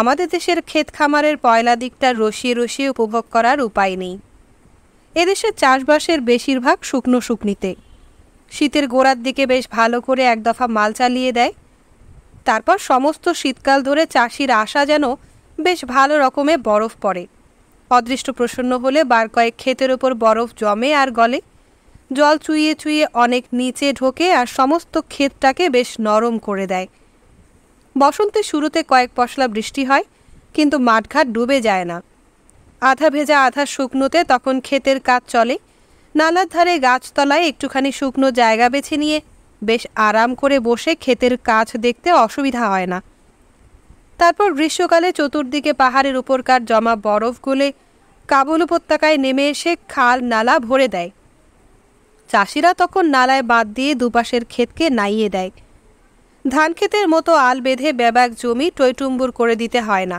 আমাদের দেশের ক্ষেত খামারের পয়লা দিকটা রসিয়ে রসিয়ে উপভোগ করার উপায় নেই এদেশে চাষবাসের বেশিরভাগ শুকনো শুকনিতে শীতের গোড়ার দিকে বেশ ভালো করে এক দফা মাল চালিয়ে দেয় তারপর সমস্ত শীতকাল ধরে চাষির আশা যেন বেশ ভালো রকমে বরফ পড়ে অদৃষ্ট প্রসন্ন হলে বার কয়েক ক্ষেতের ওপর বরফ জমে আর গলে জল চুইয়ে চুইয়ে অনেক নিচে ঢোকে আর সমস্ত ক্ষেতটাকে বেশ নরম করে দেয় বসন্তের শুরুতে কয়েক পশলা বৃষ্টি হয় কিন্তু মাঠঘাট ডুবে যায় না আধা ভেজা আধা শুকনোতে তখন ক্ষেতের কাজ চলে নালার ধারে গাছতলায় একটুখানি শুকনো জায়গা বেছে নিয়ে বেশ আরাম করে বসে ক্ষেতের কাজ দেখতে অসুবিধা হয় না তারপর গ্রীষ্মকালে চতুর্দিকে পাহাড়ের উপরকার জমা বরফ গলে কাবুল উপত্যকায় নেমে এসে খাল নালা ভরে দেয় চাষিরা তখন নালায় বাদ দিয়ে দুপাশের ক্ষেতকে নাইয়ে দেয় ধান ক্ষেতের মতো আল বেঁধে ব্যবাক জমি টইটুম্বুর করে দিতে হয় না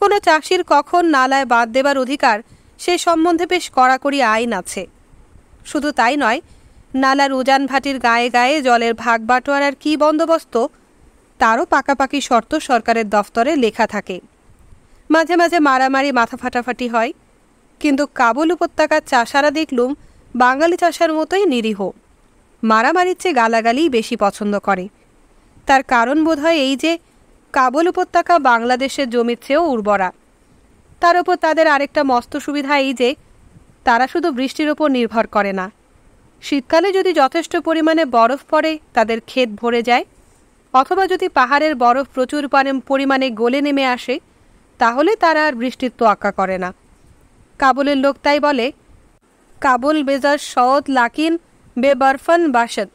কোনো চাষির কখন নালায় বাদ দেবার অধিকার সে সম্বন্ধে বেশ কড়াকড়ি আইন আছে শুধু তাই নয় নালার উজান ভাটির গায়ে গায়ে জলের ভাগ বাটোয়ারার কী বন্দোবস্ত তারও পাকাপাকি শর্ত সরকারের দফতরে লেখা থাকে মাঝে মাঝে মারামারি মাথা ফাটাফাটি হয় কিন্তু কাবুল উপত্যকার চাষারা দেখলুম বাঙালি চাষার মতোই নিরীহ মারামারির চেয়ে গালাগালি বেশি পছন্দ করে তার কারণ বোধ হয় এই যে কাবুল উপত্যকা বাংলাদেশের জমির চেয়েও উর্বরা তার উপর তাদের আরেকটা মস্ত সুবিধা এই যে তারা শুধু বৃষ্টির ওপর নির্ভর করে না শীতকালে যদি যথেষ্ট পরিমাণে বরফ পড়ে তাদের ক্ষেত ভরে যায় অথবা যদি পাহাড়ের বরফ প্রচুর পরিমাণে গলে নেমে আসে তাহলে তারা আর বৃষ্টির তোয়াক্কা করে না কাবুলের লোক তাই বলে কাবুল বেজার সওদ লাকিন বেবরফন বাসদ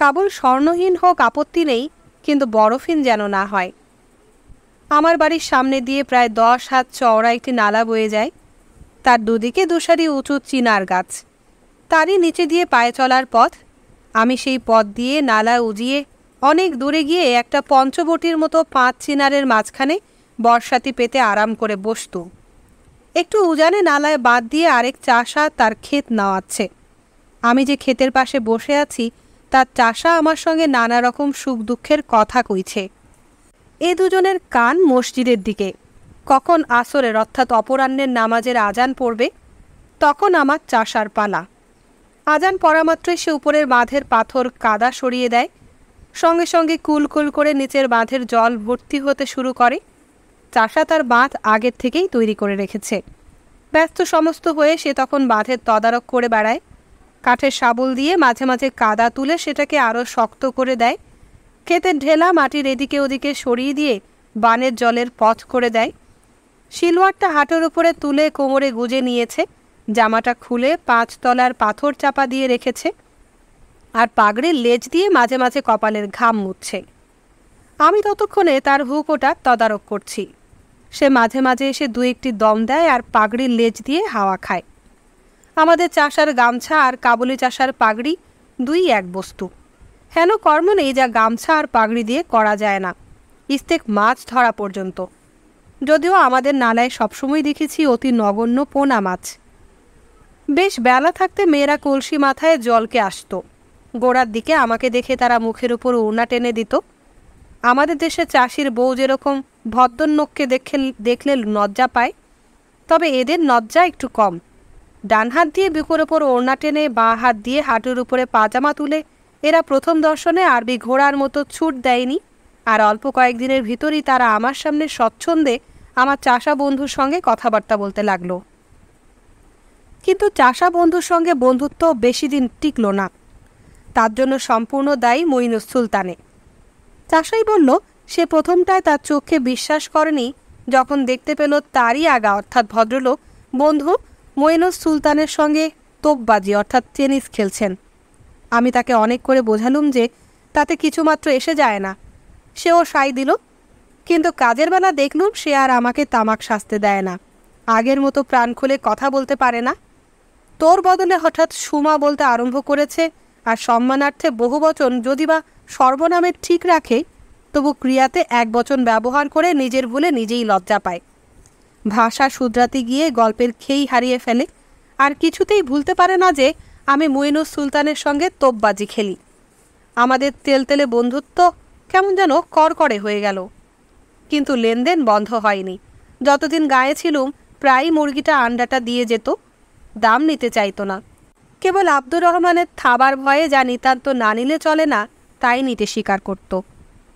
কাবুল স্বর্ণহীন হোক আপত্তি নেই কিন্তু বরফিন যেন না হয় আমার বাড়ির সামনে দিয়ে প্রায় দশ হাত চওড়া একটি নালা বয়ে যায় তার দুদিকে দুসারি উঁচু চিনার গাছ তারই নিচে দিয়ে পায়ে চলার পথ আমি সেই পথ দিয়ে নালা উজিয়ে অনেক দূরে গিয়ে একটা পঞ্চবটির মতো পাঁচ চিনারের মাঝখানে বর্ষাতি পেতে আরাম করে বসতু একটু উজানে নালায় বাদ দিয়ে আরেক চাষা তার ক্ষেত নাওয়াচ্ছে আমি যে ক্ষেতের পাশে বসে আছি তার চাষা আমার সঙ্গে নানা রকম সুখ দুঃখের কথা কইছে এ দুজনের কান মসজিদের দিকে কখন আসরের অর্থাৎ অপরাহ্নের নামাজের আজান পড়বে তখন আমার চাষার পালা আজান পরামাত্রই সে উপরের বাঁধের পাথর কাদা সরিয়ে দেয় সঙ্গে সঙ্গে কুলকুল করে নিচের বাঁধের জল ভর্তি হতে শুরু করে চাষা তার বাঁধ আগের থেকেই তৈরি করে রেখেছে ব্যস্ত সমস্ত হয়ে সে তখন বাঁধের তদারক করে বেড়ায় কাঠের শাবল দিয়ে মাঝে মাঝে কাদা তুলে সেটাকে আরও শক্ত করে দেয় ক্ষেতের ঢেলা মাটির এদিকে ওদিকে সরিয়ে দিয়ে বানের জলের পথ করে দেয় শিলওয়ারটা হাটের উপরে তুলে কোমরে গুজে নিয়েছে জামাটা খুলে পাঁচতলার পাথর চাপা দিয়ে রেখেছে আর পাগড়ির লেজ দিয়ে মাঝে মাঝে কপালের ঘাম মুছছে আমি ততক্ষণে তার হুকোটা তদারক করছি সে মাঝে মাঝে এসে দু একটি দম দেয় আর পাগড়ির লেজ দিয়ে হাওয়া খায় আমাদের চাষার গামছা আর কাবুলি চাষার পাগড়ি দুই এক বস্তু হেন কর্ম নেই যা গামছা আর পাগড়ি দিয়ে করা যায় না ইস্তেক মাছ ধরা পর্যন্ত যদিও আমাদের নালায় সবসময় দেখেছি অতি নগণ্য পোনা মাছ বেশ বেলা থাকতে মেয়েরা কলসি মাথায় জলকে আসতো গোড়ার দিকে আমাকে দেখে তারা মুখের উপর উড়না টেনে দিত আমাদের দেশে চাষির বউ যেরকম ভদ্রনোককে দেখে দেখলে লজ্জা পায় তবে এদের লজ্জা একটু কম ডান হাত দিয়ে বুকুর ওপর ওড়না টেনে বাঁ হাত দিয়ে হাঁটুর উপরে পাজামা তুলে এরা প্রথম দর্শনে আরবি ঘোড়ার মতো ছুট দেয়নি আর অল্প কয়েকদিনের ভিতরই তারা আমার সামনে স্বচ্ছন্দে আমার চাষা বন্ধুর সঙ্গে কথাবার্তা বলতে লাগলো কিন্তু চাষা বন্ধুর সঙ্গে বন্ধুত্ব বেশি দিন টিকল না তার জন্য সম্পূর্ণ দায়ী মইনুস সুলতানে চাষাই বলল সে প্রথমটায় তার চোখে বিশ্বাস করেনি যখন দেখতে পেল তারই আগা অর্থাৎ ভদ্রলোক বন্ধু মইনুস সুলতানের সঙ্গে তোপবাজি অর্থাৎ টেনিস খেলছেন আমি তাকে অনেক করে বোঝালুম যে তাতে কিছুমাত্র এসে যায় না সেও সাই দিল কিন্তু কাজের বেলা দেখলুম সে আর আমাকে তামাক শাস্তে দেয় না আগের মতো প্রাণ খুলে কথা বলতে পারে না তোর বদলে হঠাৎ সুমা বলতে আরম্ভ করেছে আর সম্মানার্থে বহু বচন যদি বা সর্বনামের ঠিক রাখে তবু ক্রিয়াতে এক বচন ব্যবহার করে নিজের ভুলে নিজেই লজ্জা পায় ভাষা শুধরাতে গিয়ে গল্পের খেই হারিয়ে ফেলে আর কিছুতেই ভুলতে পারে না যে আমি মুইনুস সুলতানের সঙ্গে তোপবাজি খেলি আমাদের তেলতেলে বন্ধুত্ব কেমন যেন করকড়ে হয়ে গেল কিন্তু লেনদেন বন্ধ হয়নি যতদিন গায়ে ছিলুম প্রায় মুরগিটা আন্ডাটা দিয়ে যেত দাম নিতে চাইতো না কেবল আব্দুর রহমানের থাবার ভয়ে যা নিতান্ত না নিলে চলে না তাই নিতে স্বীকার করত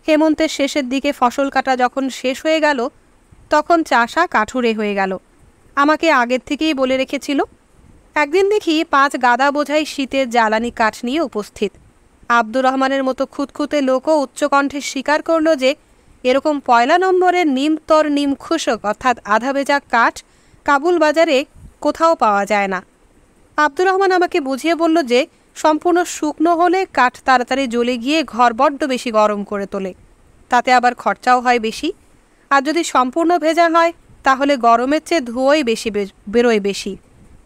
হেমন্তের শেষের দিকে ফসল কাটা যখন শেষ হয়ে গেল তখন চাষা কাঠুরে হয়ে গেল আমাকে আগের থেকেই বলে রেখেছিল একদিন দেখি পাঁচ গাদা বোঝাই শীতের জ্বালানি কাঠ নিয়ে উপস্থিত আব্দুর রহমানের মতো খুঁতখুঁতে লোকও উচ্চকণ্ঠে স্বীকার করল যে এরকম পয়লা নম্বরের নিমতর নিমখুশক অর্থাৎ আধা বেজা কাঠ কাবুল বাজারে কোথাও পাওয়া যায় না আব্দুর রহমান আমাকে বুঝিয়ে বলল যে সম্পূর্ণ শুকনো হলে কাঠ তাড়াতাড়ি জ্বলে গিয়ে ঘর বড্ড বেশি গরম করে তোলে তাতে আবার খরচাও হয় বেশি আর যদি সম্পূর্ণ ভেজা হয় তাহলে গরমের চেয়ে ধুয়োই বেশি বেরোয় বেশি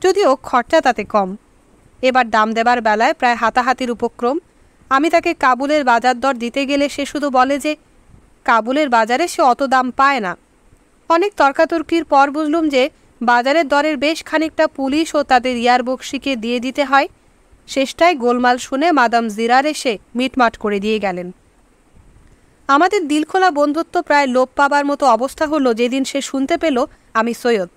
যদিও খরচা তাতে কম এবার দাম দেবার বেলায় প্রায় হাতাহাতির উপক্রম আমি তাকে কাবুলের বাজার দর দিতে গেলে সে শুধু বলে যে কাবুলের বাজারে সে অত দাম পায় না অনেক তর্কাতর্কির পর বুঝলুম যে বাজারের দরের বেশ খানিকটা পুলিশ ও তাদের ইয়ারবক্সিকে দিয়ে দিতে হয় শেষটায় গোলমাল শুনে মাদাম জিরার এসে মিটমাট করে দিয়ে গেলেন আমাদের দিলখোলা বন্ধুত্ব প্রায় লোপ পাবার মতো অবস্থা হলো যেদিন সে শুনতে পেল আমি সৈয়দ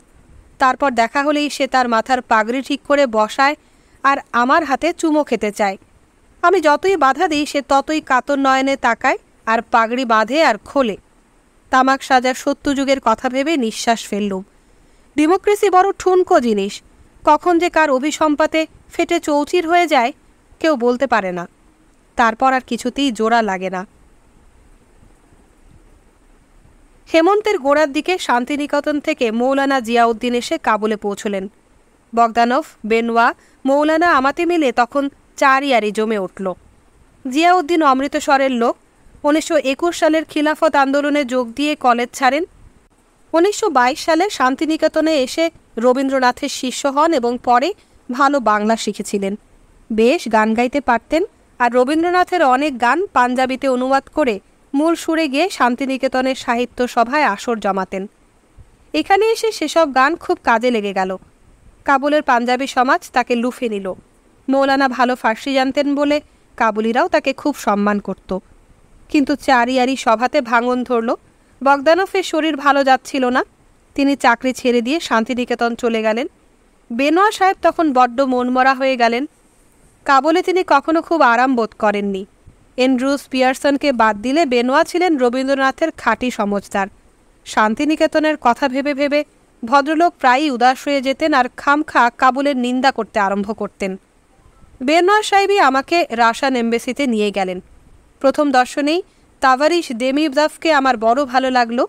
তারপর দেখা হলেই সে তার মাথার পাগড়ি ঠিক করে বসায় আর আমার হাতে চুমো খেতে চায় আমি যতই বাধা দিই সে ততই কাতর নয়নে তাকায় আর পাগড়ি বাঁধে আর খোলে তামাক সাজার সত্যযুগের কথা ভেবে নিঃশ্বাস ফেললুম ডেমোক্রেসি বড় ঠুনকো জিনিস কখন যে কার অভিসম্পাতে ফেটে চৌচির হয়ে যায় কেউ বলতে পারে না তারপর আর কিছুতেই জোড়া লাগে না হেমন্তের গোড়ার দিকে শান্তিনিকেতন থেকে মৌলানা জিয়াউদ্দিন এসে কাবুলে পৌঁছলেন বগদানফ বেনওয়া মৌলানা আমাতে মিলে তখন চারিয়ারি জমে উঠল জিয়াউদ্দিন অমৃতসরের লোক উনিশশো সালের খিলাফত আন্দোলনে যোগ দিয়ে কলেজ ছাড়েন উনিশশো সালে শান্তিনিকেতনে এসে রবীন্দ্রনাথের শিষ্য হন এবং পরে ভালো বাংলা শিখেছিলেন বেশ গান গাইতে পারতেন আর রবীন্দ্রনাথের অনেক গান পাঞ্জাবিতে অনুবাদ করে মূল সুরে গিয়ে শান্তিনিকেতনের সাহিত্য সভায় আসর জমাতেন এখানে এসে সেসব গান খুব কাজে লেগে গেল কাবুলের পাঞ্জাবি সমাজ তাকে লুফে নিল মৌলানা ভালো ফার্সি জানতেন বলে কাবুলিরাও তাকে খুব সম্মান করত কিন্তু চারিয়ারি সভাতে ভাঙন ধরল বগদানফের শরীর ভালো যাচ্ছিল না তিনি চাকরি ছেড়ে দিয়ে শান্তিনিকেতন চলে গেলেন বেনোয়া সাহেব তখন বড্ড মনমরা হয়ে গেলেন কাবলে তিনি কখনো খুব আরাম বোধ করেননি এন্ড্রুস পিয়ারসনকে বাদ দিলে বেনোয়া ছিলেন রবীন্দ্রনাথের খাঁটি সমজদার শান্তিনিকেতনের কথা ভেবে ভেবে ভদ্রলোক প্রায়ই উদাস হয়ে যেতেন আর খামখা কাবুলের নিন্দা করতে আরম্ভ করতেন বেনোয়া সাহেবই আমাকে রাশান এম্বেসিতে নিয়ে গেলেন প্রথম দর্শনেই দেমি দেমিবদাফকে আমার বড় ভালো লাগলো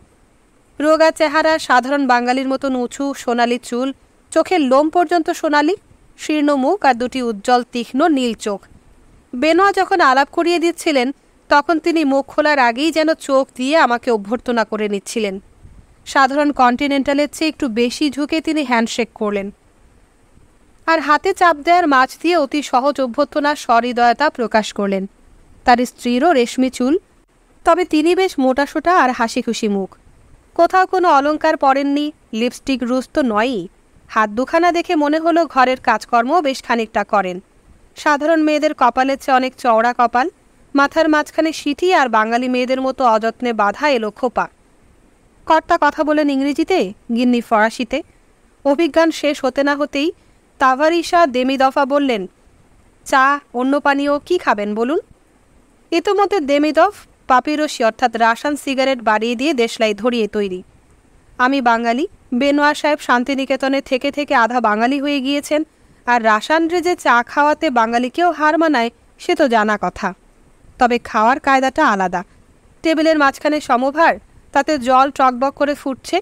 রোগা চেহারা সাধারণ বাঙালির মতন উঁচু সোনালি চুল চোখের লোম পর্যন্ত সোনালি শীর্ণ মুখ আর দুটি উজ্জ্বল তীক্ষ্ণ নীল চোখ বেনোয়া যখন আলাপ করিয়ে দিচ্ছিলেন তখন তিনি মুখ খোলার আগেই যেন চোখ দিয়ে আমাকে অভ্যর্থনা করে নিচ্ছিলেন সাধারণ কন্টিনেন্টালের চেয়ে একটু বেশি ঝুঁকে তিনি হ্যান্ডশেক করলেন আর হাতে চাপ দেওয়ার মাছ দিয়ে অতি সহজ অভ্যর্থনার সহৃদয়তা প্রকাশ করলেন তার স্ত্রীরও রেশমি চুল তবে তিনি বেশ মোটাসোটা আর হাসি খুশি মুখ কোথাও কোনো অলঙ্কার পরেননি লিপস্টিক রুজ তো নয়ই হাত দুখানা দেখে মনে হলো ঘরের কাজকর্ম বেশ খানিকটা করেন সাধারণ মেয়েদের কপালের চেয়ে অনেক চওড়া কপাল মাথার মাঝখানে সিঁথি আর বাঙালি মেয়েদের মতো অযত্নে বাধা এলো খোপা কর্তা কথা বলেন ইংরেজিতে গিন্নি ফরাসিতে অভিজ্ঞান শেষ হতে না হতেই তাভারিসা দেমিদফা বললেন চা অন্য পানীয় কি খাবেন বলুন ইতোমধ্যে দেমিদফ পাপিরসি অর্থাৎ রাশান সিগারেট বাড়িয়ে দিয়ে দেশলাই ধরিয়ে তৈরি আমি বাঙালি বেনোয়া সাহেব শান্তিনিকেতনে থেকে থেকে আধা বাঙালি হয়ে গিয়েছেন আর রাসানরে যে চা খাওয়াতে বাঙালিকেও হার মানায় সে তো জানা কথা তবে খাওয়ার কায়দাটা আলাদা টেবিলের মাঝখানে সমভার তাতে জল টকবক করে ফুটছে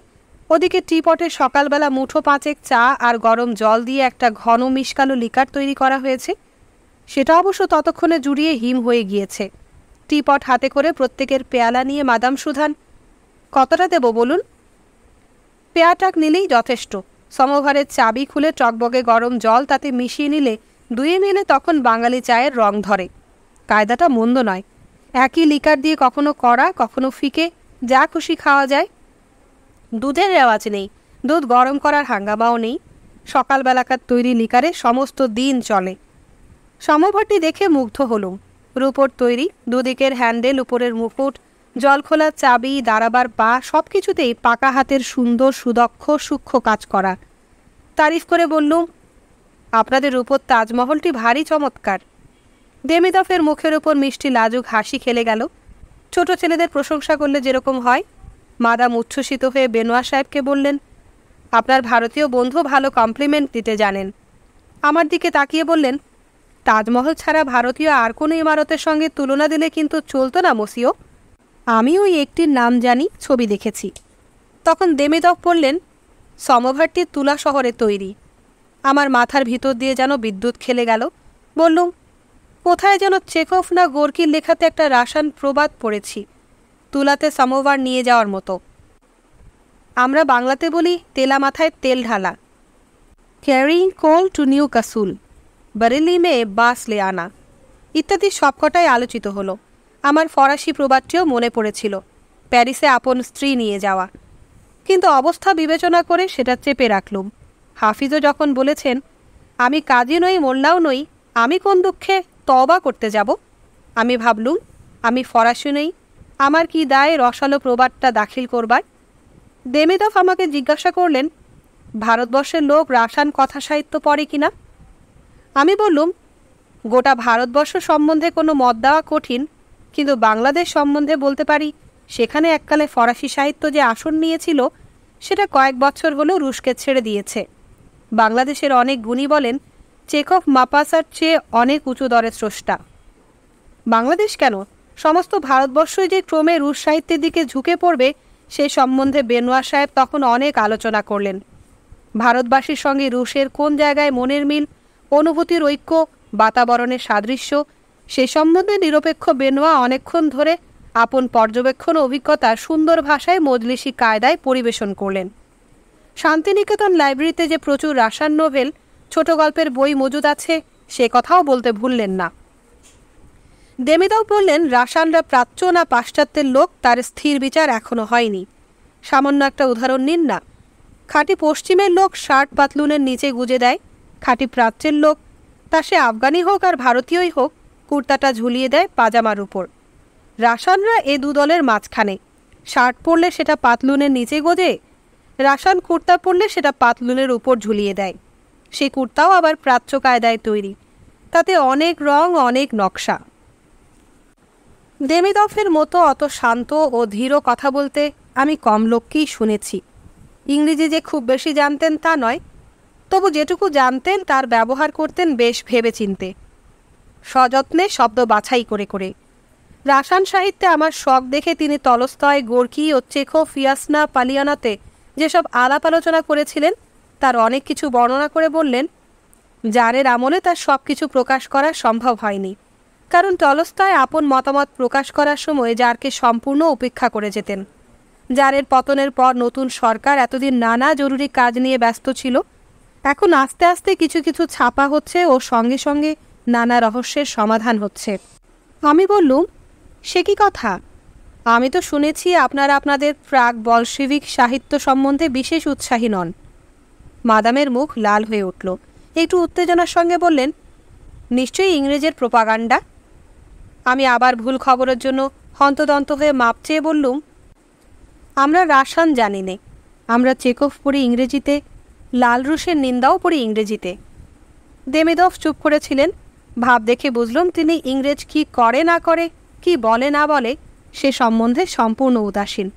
ওদিকে টিপটে সকালবেলা মুঠো পাঁচেক চা আর গরম জল দিয়ে একটা ঘন মিশকালো লিকার তৈরি করা হয়েছে সেটা অবশ্য ততক্ষণে জুড়িয়ে হিম হয়ে গিয়েছে টিপট হাতে করে প্রত্যেকের পেয়ালা নিয়ে মাদাম সুধান কতটা দেব বলুন পেয়াটাক নিলেই যথেষ্ট সমঘরের চাবি খুলে টকবগে গরম জল তাতে মিশিয়ে নিলে দুয়ে মিলে তখন বাঙালি চায়ের রং ধরে কায়দাটা মন্দ নয় একই লিকার দিয়ে কখনো কড়া কখনো ফিকে যা খুশি খাওয়া যায় দুধের রেওয়াজ নেই দুধ গরম করার হাঙ্গামাও নেই সকালবেলাকার তৈরি লিকারে সমস্ত দিন চলে সমভারটি দেখে মুগ্ধ হলুম রূপোর তৈরি দুদিকের হ্যান্ডেল উপরের মুকুট জলখোলা চাবি দাঁড়াবার পা সব কিছুতেই পাকা হাতের সুন্দর সুদক্ষ সূক্ষ্ম কাজ করা তারিফ করে বললুম আপনাদের রূপোর তাজমহলটি ভারী চমৎকার দেমিদফের মুখের ওপর মিষ্টি লাজুক হাসি খেলে গেল ছোট ছেলেদের প্রশংসা করলে যেরকম হয় মাদাম উচ্ছ্বসিত হয়ে বেনোয়া সাহেবকে বললেন আপনার ভারতীয় বন্ধু ভালো কমপ্লিমেন্ট দিতে জানেন আমার দিকে তাকিয়ে বললেন তাজমহল ছাড়া ভারতীয় আর কোনো ইমারতের সঙ্গে তুলনা দিলে কিন্তু চলতো না মসিও আমি ওই একটির নাম জানি ছবি দেখেছি তখন দেমেদক বললেন সমভারটি তুলা শহরে তৈরি আমার মাথার ভিতর দিয়ে যেন বিদ্যুৎ খেলে গেল বললুম কোথায় যেন চেকফ না গোর্কির লেখাতে একটা রাসান প্রবাদ পড়েছি তুলাতে সমভার নিয়ে যাওয়ার মতো আমরা বাংলাতে বলি তেলা মাথায় তেল ঢালা carrying coal to Newcastle Bareilly মেয়ে বাস লে আনা ইত্যাদি সবকটাই আলোচিত হলো আমার ফরাসি প্রবাদটিও মনে পড়েছিল প্যারিসে আপন স্ত্রী নিয়ে যাওয়া কিন্তু অবস্থা বিবেচনা করে সেটা চেপে রাখলুম হাফিজও যখন বলেছেন আমি কাজী নই মোল্লাও নই আমি কোন দুঃখে তবা করতে যাব আমি ভাবলুম আমি ফরাসি নই আমার কি দায়ে রসালো প্রবাদটা দাখিল করবার দেমেদফ আমাকে জিজ্ঞাসা করলেন ভারতবর্ষের লোক রাসান কথা সাহিত্য পড়ে কিনা আমি বললুম গোটা ভারতবর্ষ সম্বন্ধে কোনো মত দেওয়া কঠিন কিন্তু বাংলাদেশ সম্বন্ধে বলতে পারি সেখানে এককালে ফরাসি সাহিত্য যে আসন নিয়েছিল সেটা কয়েক বছর হলেও রুশকে ছেড়ে দিয়েছে বাংলাদেশের অনেক গুণী বলেন চেকফ মাপাসার চেয়ে অনেক উঁচু দরের স্রষ্টা বাংলাদেশ কেন সমস্ত ভারতবর্ষই যে ক্রমে রুশ সাহিত্যের দিকে ঝুঁকে পড়বে সে সম্বন্ধে বেনুয়া সাহেব তখন অনেক আলোচনা করলেন ভারতবাসীর সঙ্গে রুশের কোন জায়গায় মনের মিল অনুভূতির ঐক্য বাতাবরণের সাদৃশ্য সে সম্বন্ধে নিরপেক্ষ বেনোয়া অনেকক্ষণ ধরে আপন পর্যবেক্ষণ অভিজ্ঞতা সুন্দর ভাষায় মজলিসি কায়দায় পরিবেশন করলেন শান্তিনিকেতন লাইব্রেরিতে যে প্রচুর রাসায়ন নোভেল ছোট গল্পের বই মজুদ আছে সে কথাও বলতে ভুললেন না দেমিদাও বললেন রাসায়নরা প্রাচ্য না পাশ্চাত্যের লোক তার স্থির বিচার এখনও হয়নি সামান্য একটা উদাহরণ নিন না খাঁটি পশ্চিমের লোক শার্ট পাতলুনের নিচে গুজে দেয় খাঁটি প্রাচ্যের লোক তা সে আফগানি হোক আর ভারতীয়ই হোক কুর্তাটা ঝুলিয়ে দেয় পাজামার উপর রাসানরা এ দুদলের মাঝখানে শার্ট পরলে সেটা পাতলুনের নিচে গোজে রাসান কুর্তা পরলে সেটা পাতলুনের উপর ঝুলিয়ে দেয় সে কুর্তাও আবার প্রাচ্য কায়দায় তৈরি তাতে অনেক রং অনেক নকশা দেমিদফের মতো অত শান্ত ও ধীর কথা বলতে আমি কম লোককেই শুনেছি ইংরেজি যে খুব বেশি জানতেন তা নয় তবু যেটুকু জানতেন তার ব্যবহার করতেন বেশ ভেবেচিন্তে সযত্নে শব্দ বাছাই করে করে রাসায়ন সাহিত্যে আমার শখ দেখে তিনি তলস্তয় গোর্কি ও চেখো ফিয়াসনা পালিয়ানাতে যেসব আলাপ আলোচনা করেছিলেন তার অনেক কিছু বর্ণনা করে বললেন যারের আমলে তার সব কিছু প্রকাশ করা সম্ভব হয়নি কারণ টলস্টয় আপন মতামত প্রকাশ করার সময় যারকে সম্পূর্ণ উপেক্ষা করে যেতেন যারের পতনের পর নতুন সরকার এতদিন নানা জরুরি কাজ নিয়ে ব্যস্ত ছিল এখন আস্তে আস্তে কিছু কিছু ছাপা হচ্ছে ও সঙ্গে সঙ্গে নানা রহস্যের সমাধান হচ্ছে আমি বললুম সে কি কথা আমি তো শুনেছি আপনারা আপনাদের প্রাক বলশিভিক সাহিত্য সম্বন্ধে বিশেষ উৎসাহী নন মাদামের মুখ লাল হয়ে উঠল একটু উত্তেজনার সঙ্গে বললেন নিশ্চয়ই ইংরেজের প্রোপাগান্ডা আমি আবার ভুল খবরের জন্য হন্তদন্ত হয়ে মাপ চেয়ে বললুম আমরা রাশান জানি নে আমরা চেকফ পড়ি ইংরেজিতে লাল রুশের নিন্দাও পড়ি ইংরেজিতে দেমেদফ চুপ করেছিলেন ভাব দেখে বুঝলাম তিনি ইংরেজ কি করে না করে কি বলে না বলে সে সম্বন্ধে সম্পূর্ণ উদাসীন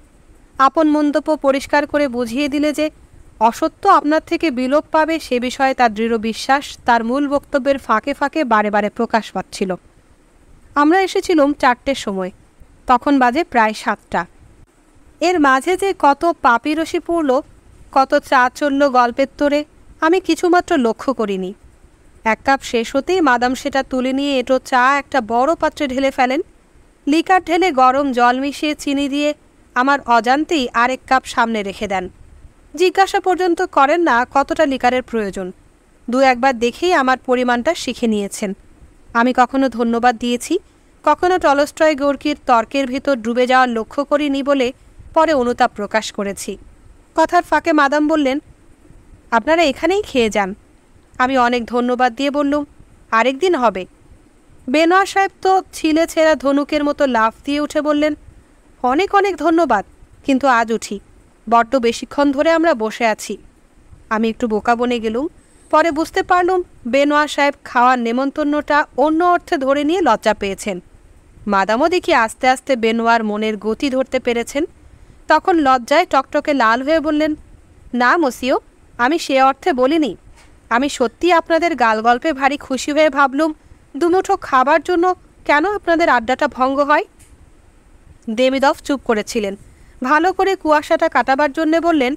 আপন মন্তব্য পরিষ্কার করে বুঝিয়ে দিলে যে অসত্য আপনার থেকে বিলোপ পাবে সে বিষয়ে তার দৃঢ় বিশ্বাস তার মূল বক্তব্যের ফাঁকে ফাঁকে বারে বারে প্রকাশ পাচ্ছিল আমরা এসেছিলাম চারটের সময় তখন বাজে প্রায় সাতটা এর মাঝে যে কত পাপিরসি পড়ল কত চা চলল গল্পের তোরে আমি কিছুমাত্র লক্ষ্য করিনি এক কাপ শেষ হতেই মাদাম সেটা তুলে নিয়ে এটো চা একটা বড় পাত্রে ঢেলে ফেলেন লিকার ঢেলে গরম জল মিশিয়ে চিনি দিয়ে আমার অজান্তেই আরেক কাপ সামনে রেখে দেন জিজ্ঞাসা পর্যন্ত করেন না কতটা লিকারের প্রয়োজন দু একবার দেখেই আমার পরিমাণটা শিখে নিয়েছেন আমি কখনো ধন্যবাদ দিয়েছি কখনো টলস্টয় গোর্কির তর্কের ভিতর ডুবে যাওয়ার লক্ষ্য করিনি বলে পরে অনুতাপ প্রকাশ করেছি কথার ফাঁকে মাদাম বললেন আপনারা এখানেই খেয়ে যান আমি অনেক ধন্যবাদ দিয়ে বললুম আরেক দিন হবে বেনোয়া সাহেব তো ছিলে ছেঁড়া ধনুকের মতো লাফ দিয়ে উঠে বললেন অনেক অনেক ধন্যবাদ কিন্তু আজ উঠি বড্ড বেশিক্ষণ ধরে আমরা বসে আছি আমি একটু বোকা বনে গেলুম পরে বুঝতে পারলুম বেনোয়া সাহেব খাওয়ার নেমন্তন্নটা অন্য অর্থে ধরে নিয়ে লজ্জা পেয়েছেন মাদামও দেখি আস্তে আস্তে বেনোয়ার মনের গতি ধরতে পেরেছেন তখন লজ্জায় টকটকে লাল হয়ে বললেন না মসিও আমি সে অর্থে বলিনি আমি সত্যি আপনাদের গালগল্পে ভারী খুশি হয়ে ভাবলুম দুমুঠো খাবার জন্য কেন আপনাদের আড্ডাটা ভঙ্গ হয় দেমিদফ চুপ করেছিলেন ভালো করে কুয়াশাটা কাটাবার জন্যে বললেন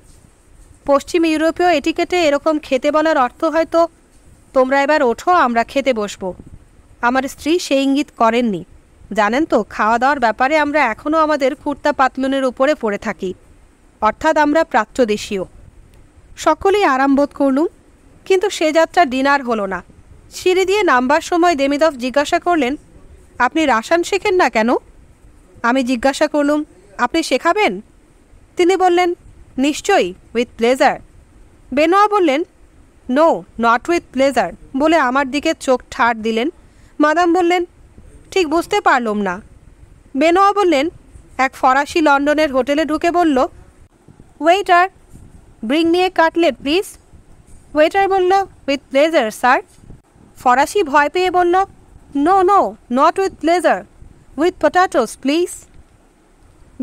পশ্চিম ইউরোপীয় এটিকেটে এরকম খেতে বলার অর্থ হয়তো তোমরা এবার ওঠো আমরা খেতে বসবো আমার স্ত্রী সেই ইঙ্গিত করেননি জানেন তো খাওয়া দাওয়ার ব্যাপারে আমরা এখনও আমাদের কুর্তা পাতলুনের উপরে পড়ে থাকি অর্থাৎ আমরা প্রাচ্যদেশীয় সকলেই আরামবোধ করলুম কিন্তু সে যাত্রা ডিনার হলো না সিঁড়ি দিয়ে নামবার সময় দেমিদফ জিজ্ঞাসা করলেন আপনি রাসান শেখেন না কেন আমি জিজ্ঞাসা করলুম আপনি শেখাবেন তিনি বললেন নিশ্চয়ই উইথ প্লেজার বেনোয়া বললেন নো নট উইথ প্লেজার বলে আমার দিকে চোখ ঠাট দিলেন মাদাম বললেন ঠিক বুঝতে পারলাম না বেনোয়া বললেন এক ফরাসি লন্ডনের হোটেলে ঢুকে বলল ওয়েটার ব্রিং নিয়ে কাটলেট প্লিজ ওয়েটার বলল উইথ প্লেজার স্যার ফরাসি ভয় পেয়ে বলল no no not with pleasure with potatoes please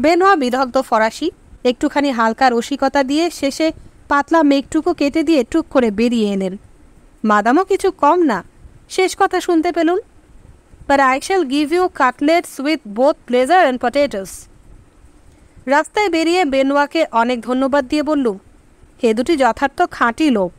Benoit বিদগ্ধ ফরাসি একটুখানি হালকা রসিকতা দিয়ে শেষে পাতলা মেঘটুকু কেটে দিয়ে টুক করে বেরিয়ে এলেন মাদামও কিছু কম না শেষ কথা শুনতে পেলুন but I shall give you cutlets with both pleasure and potatoes রাস্তায় বেরিয়ে বেনোয়াকে অনেক ধন্যবাদ দিয়ে বললুম এ দুটি যথার্থ খাঁটি লোক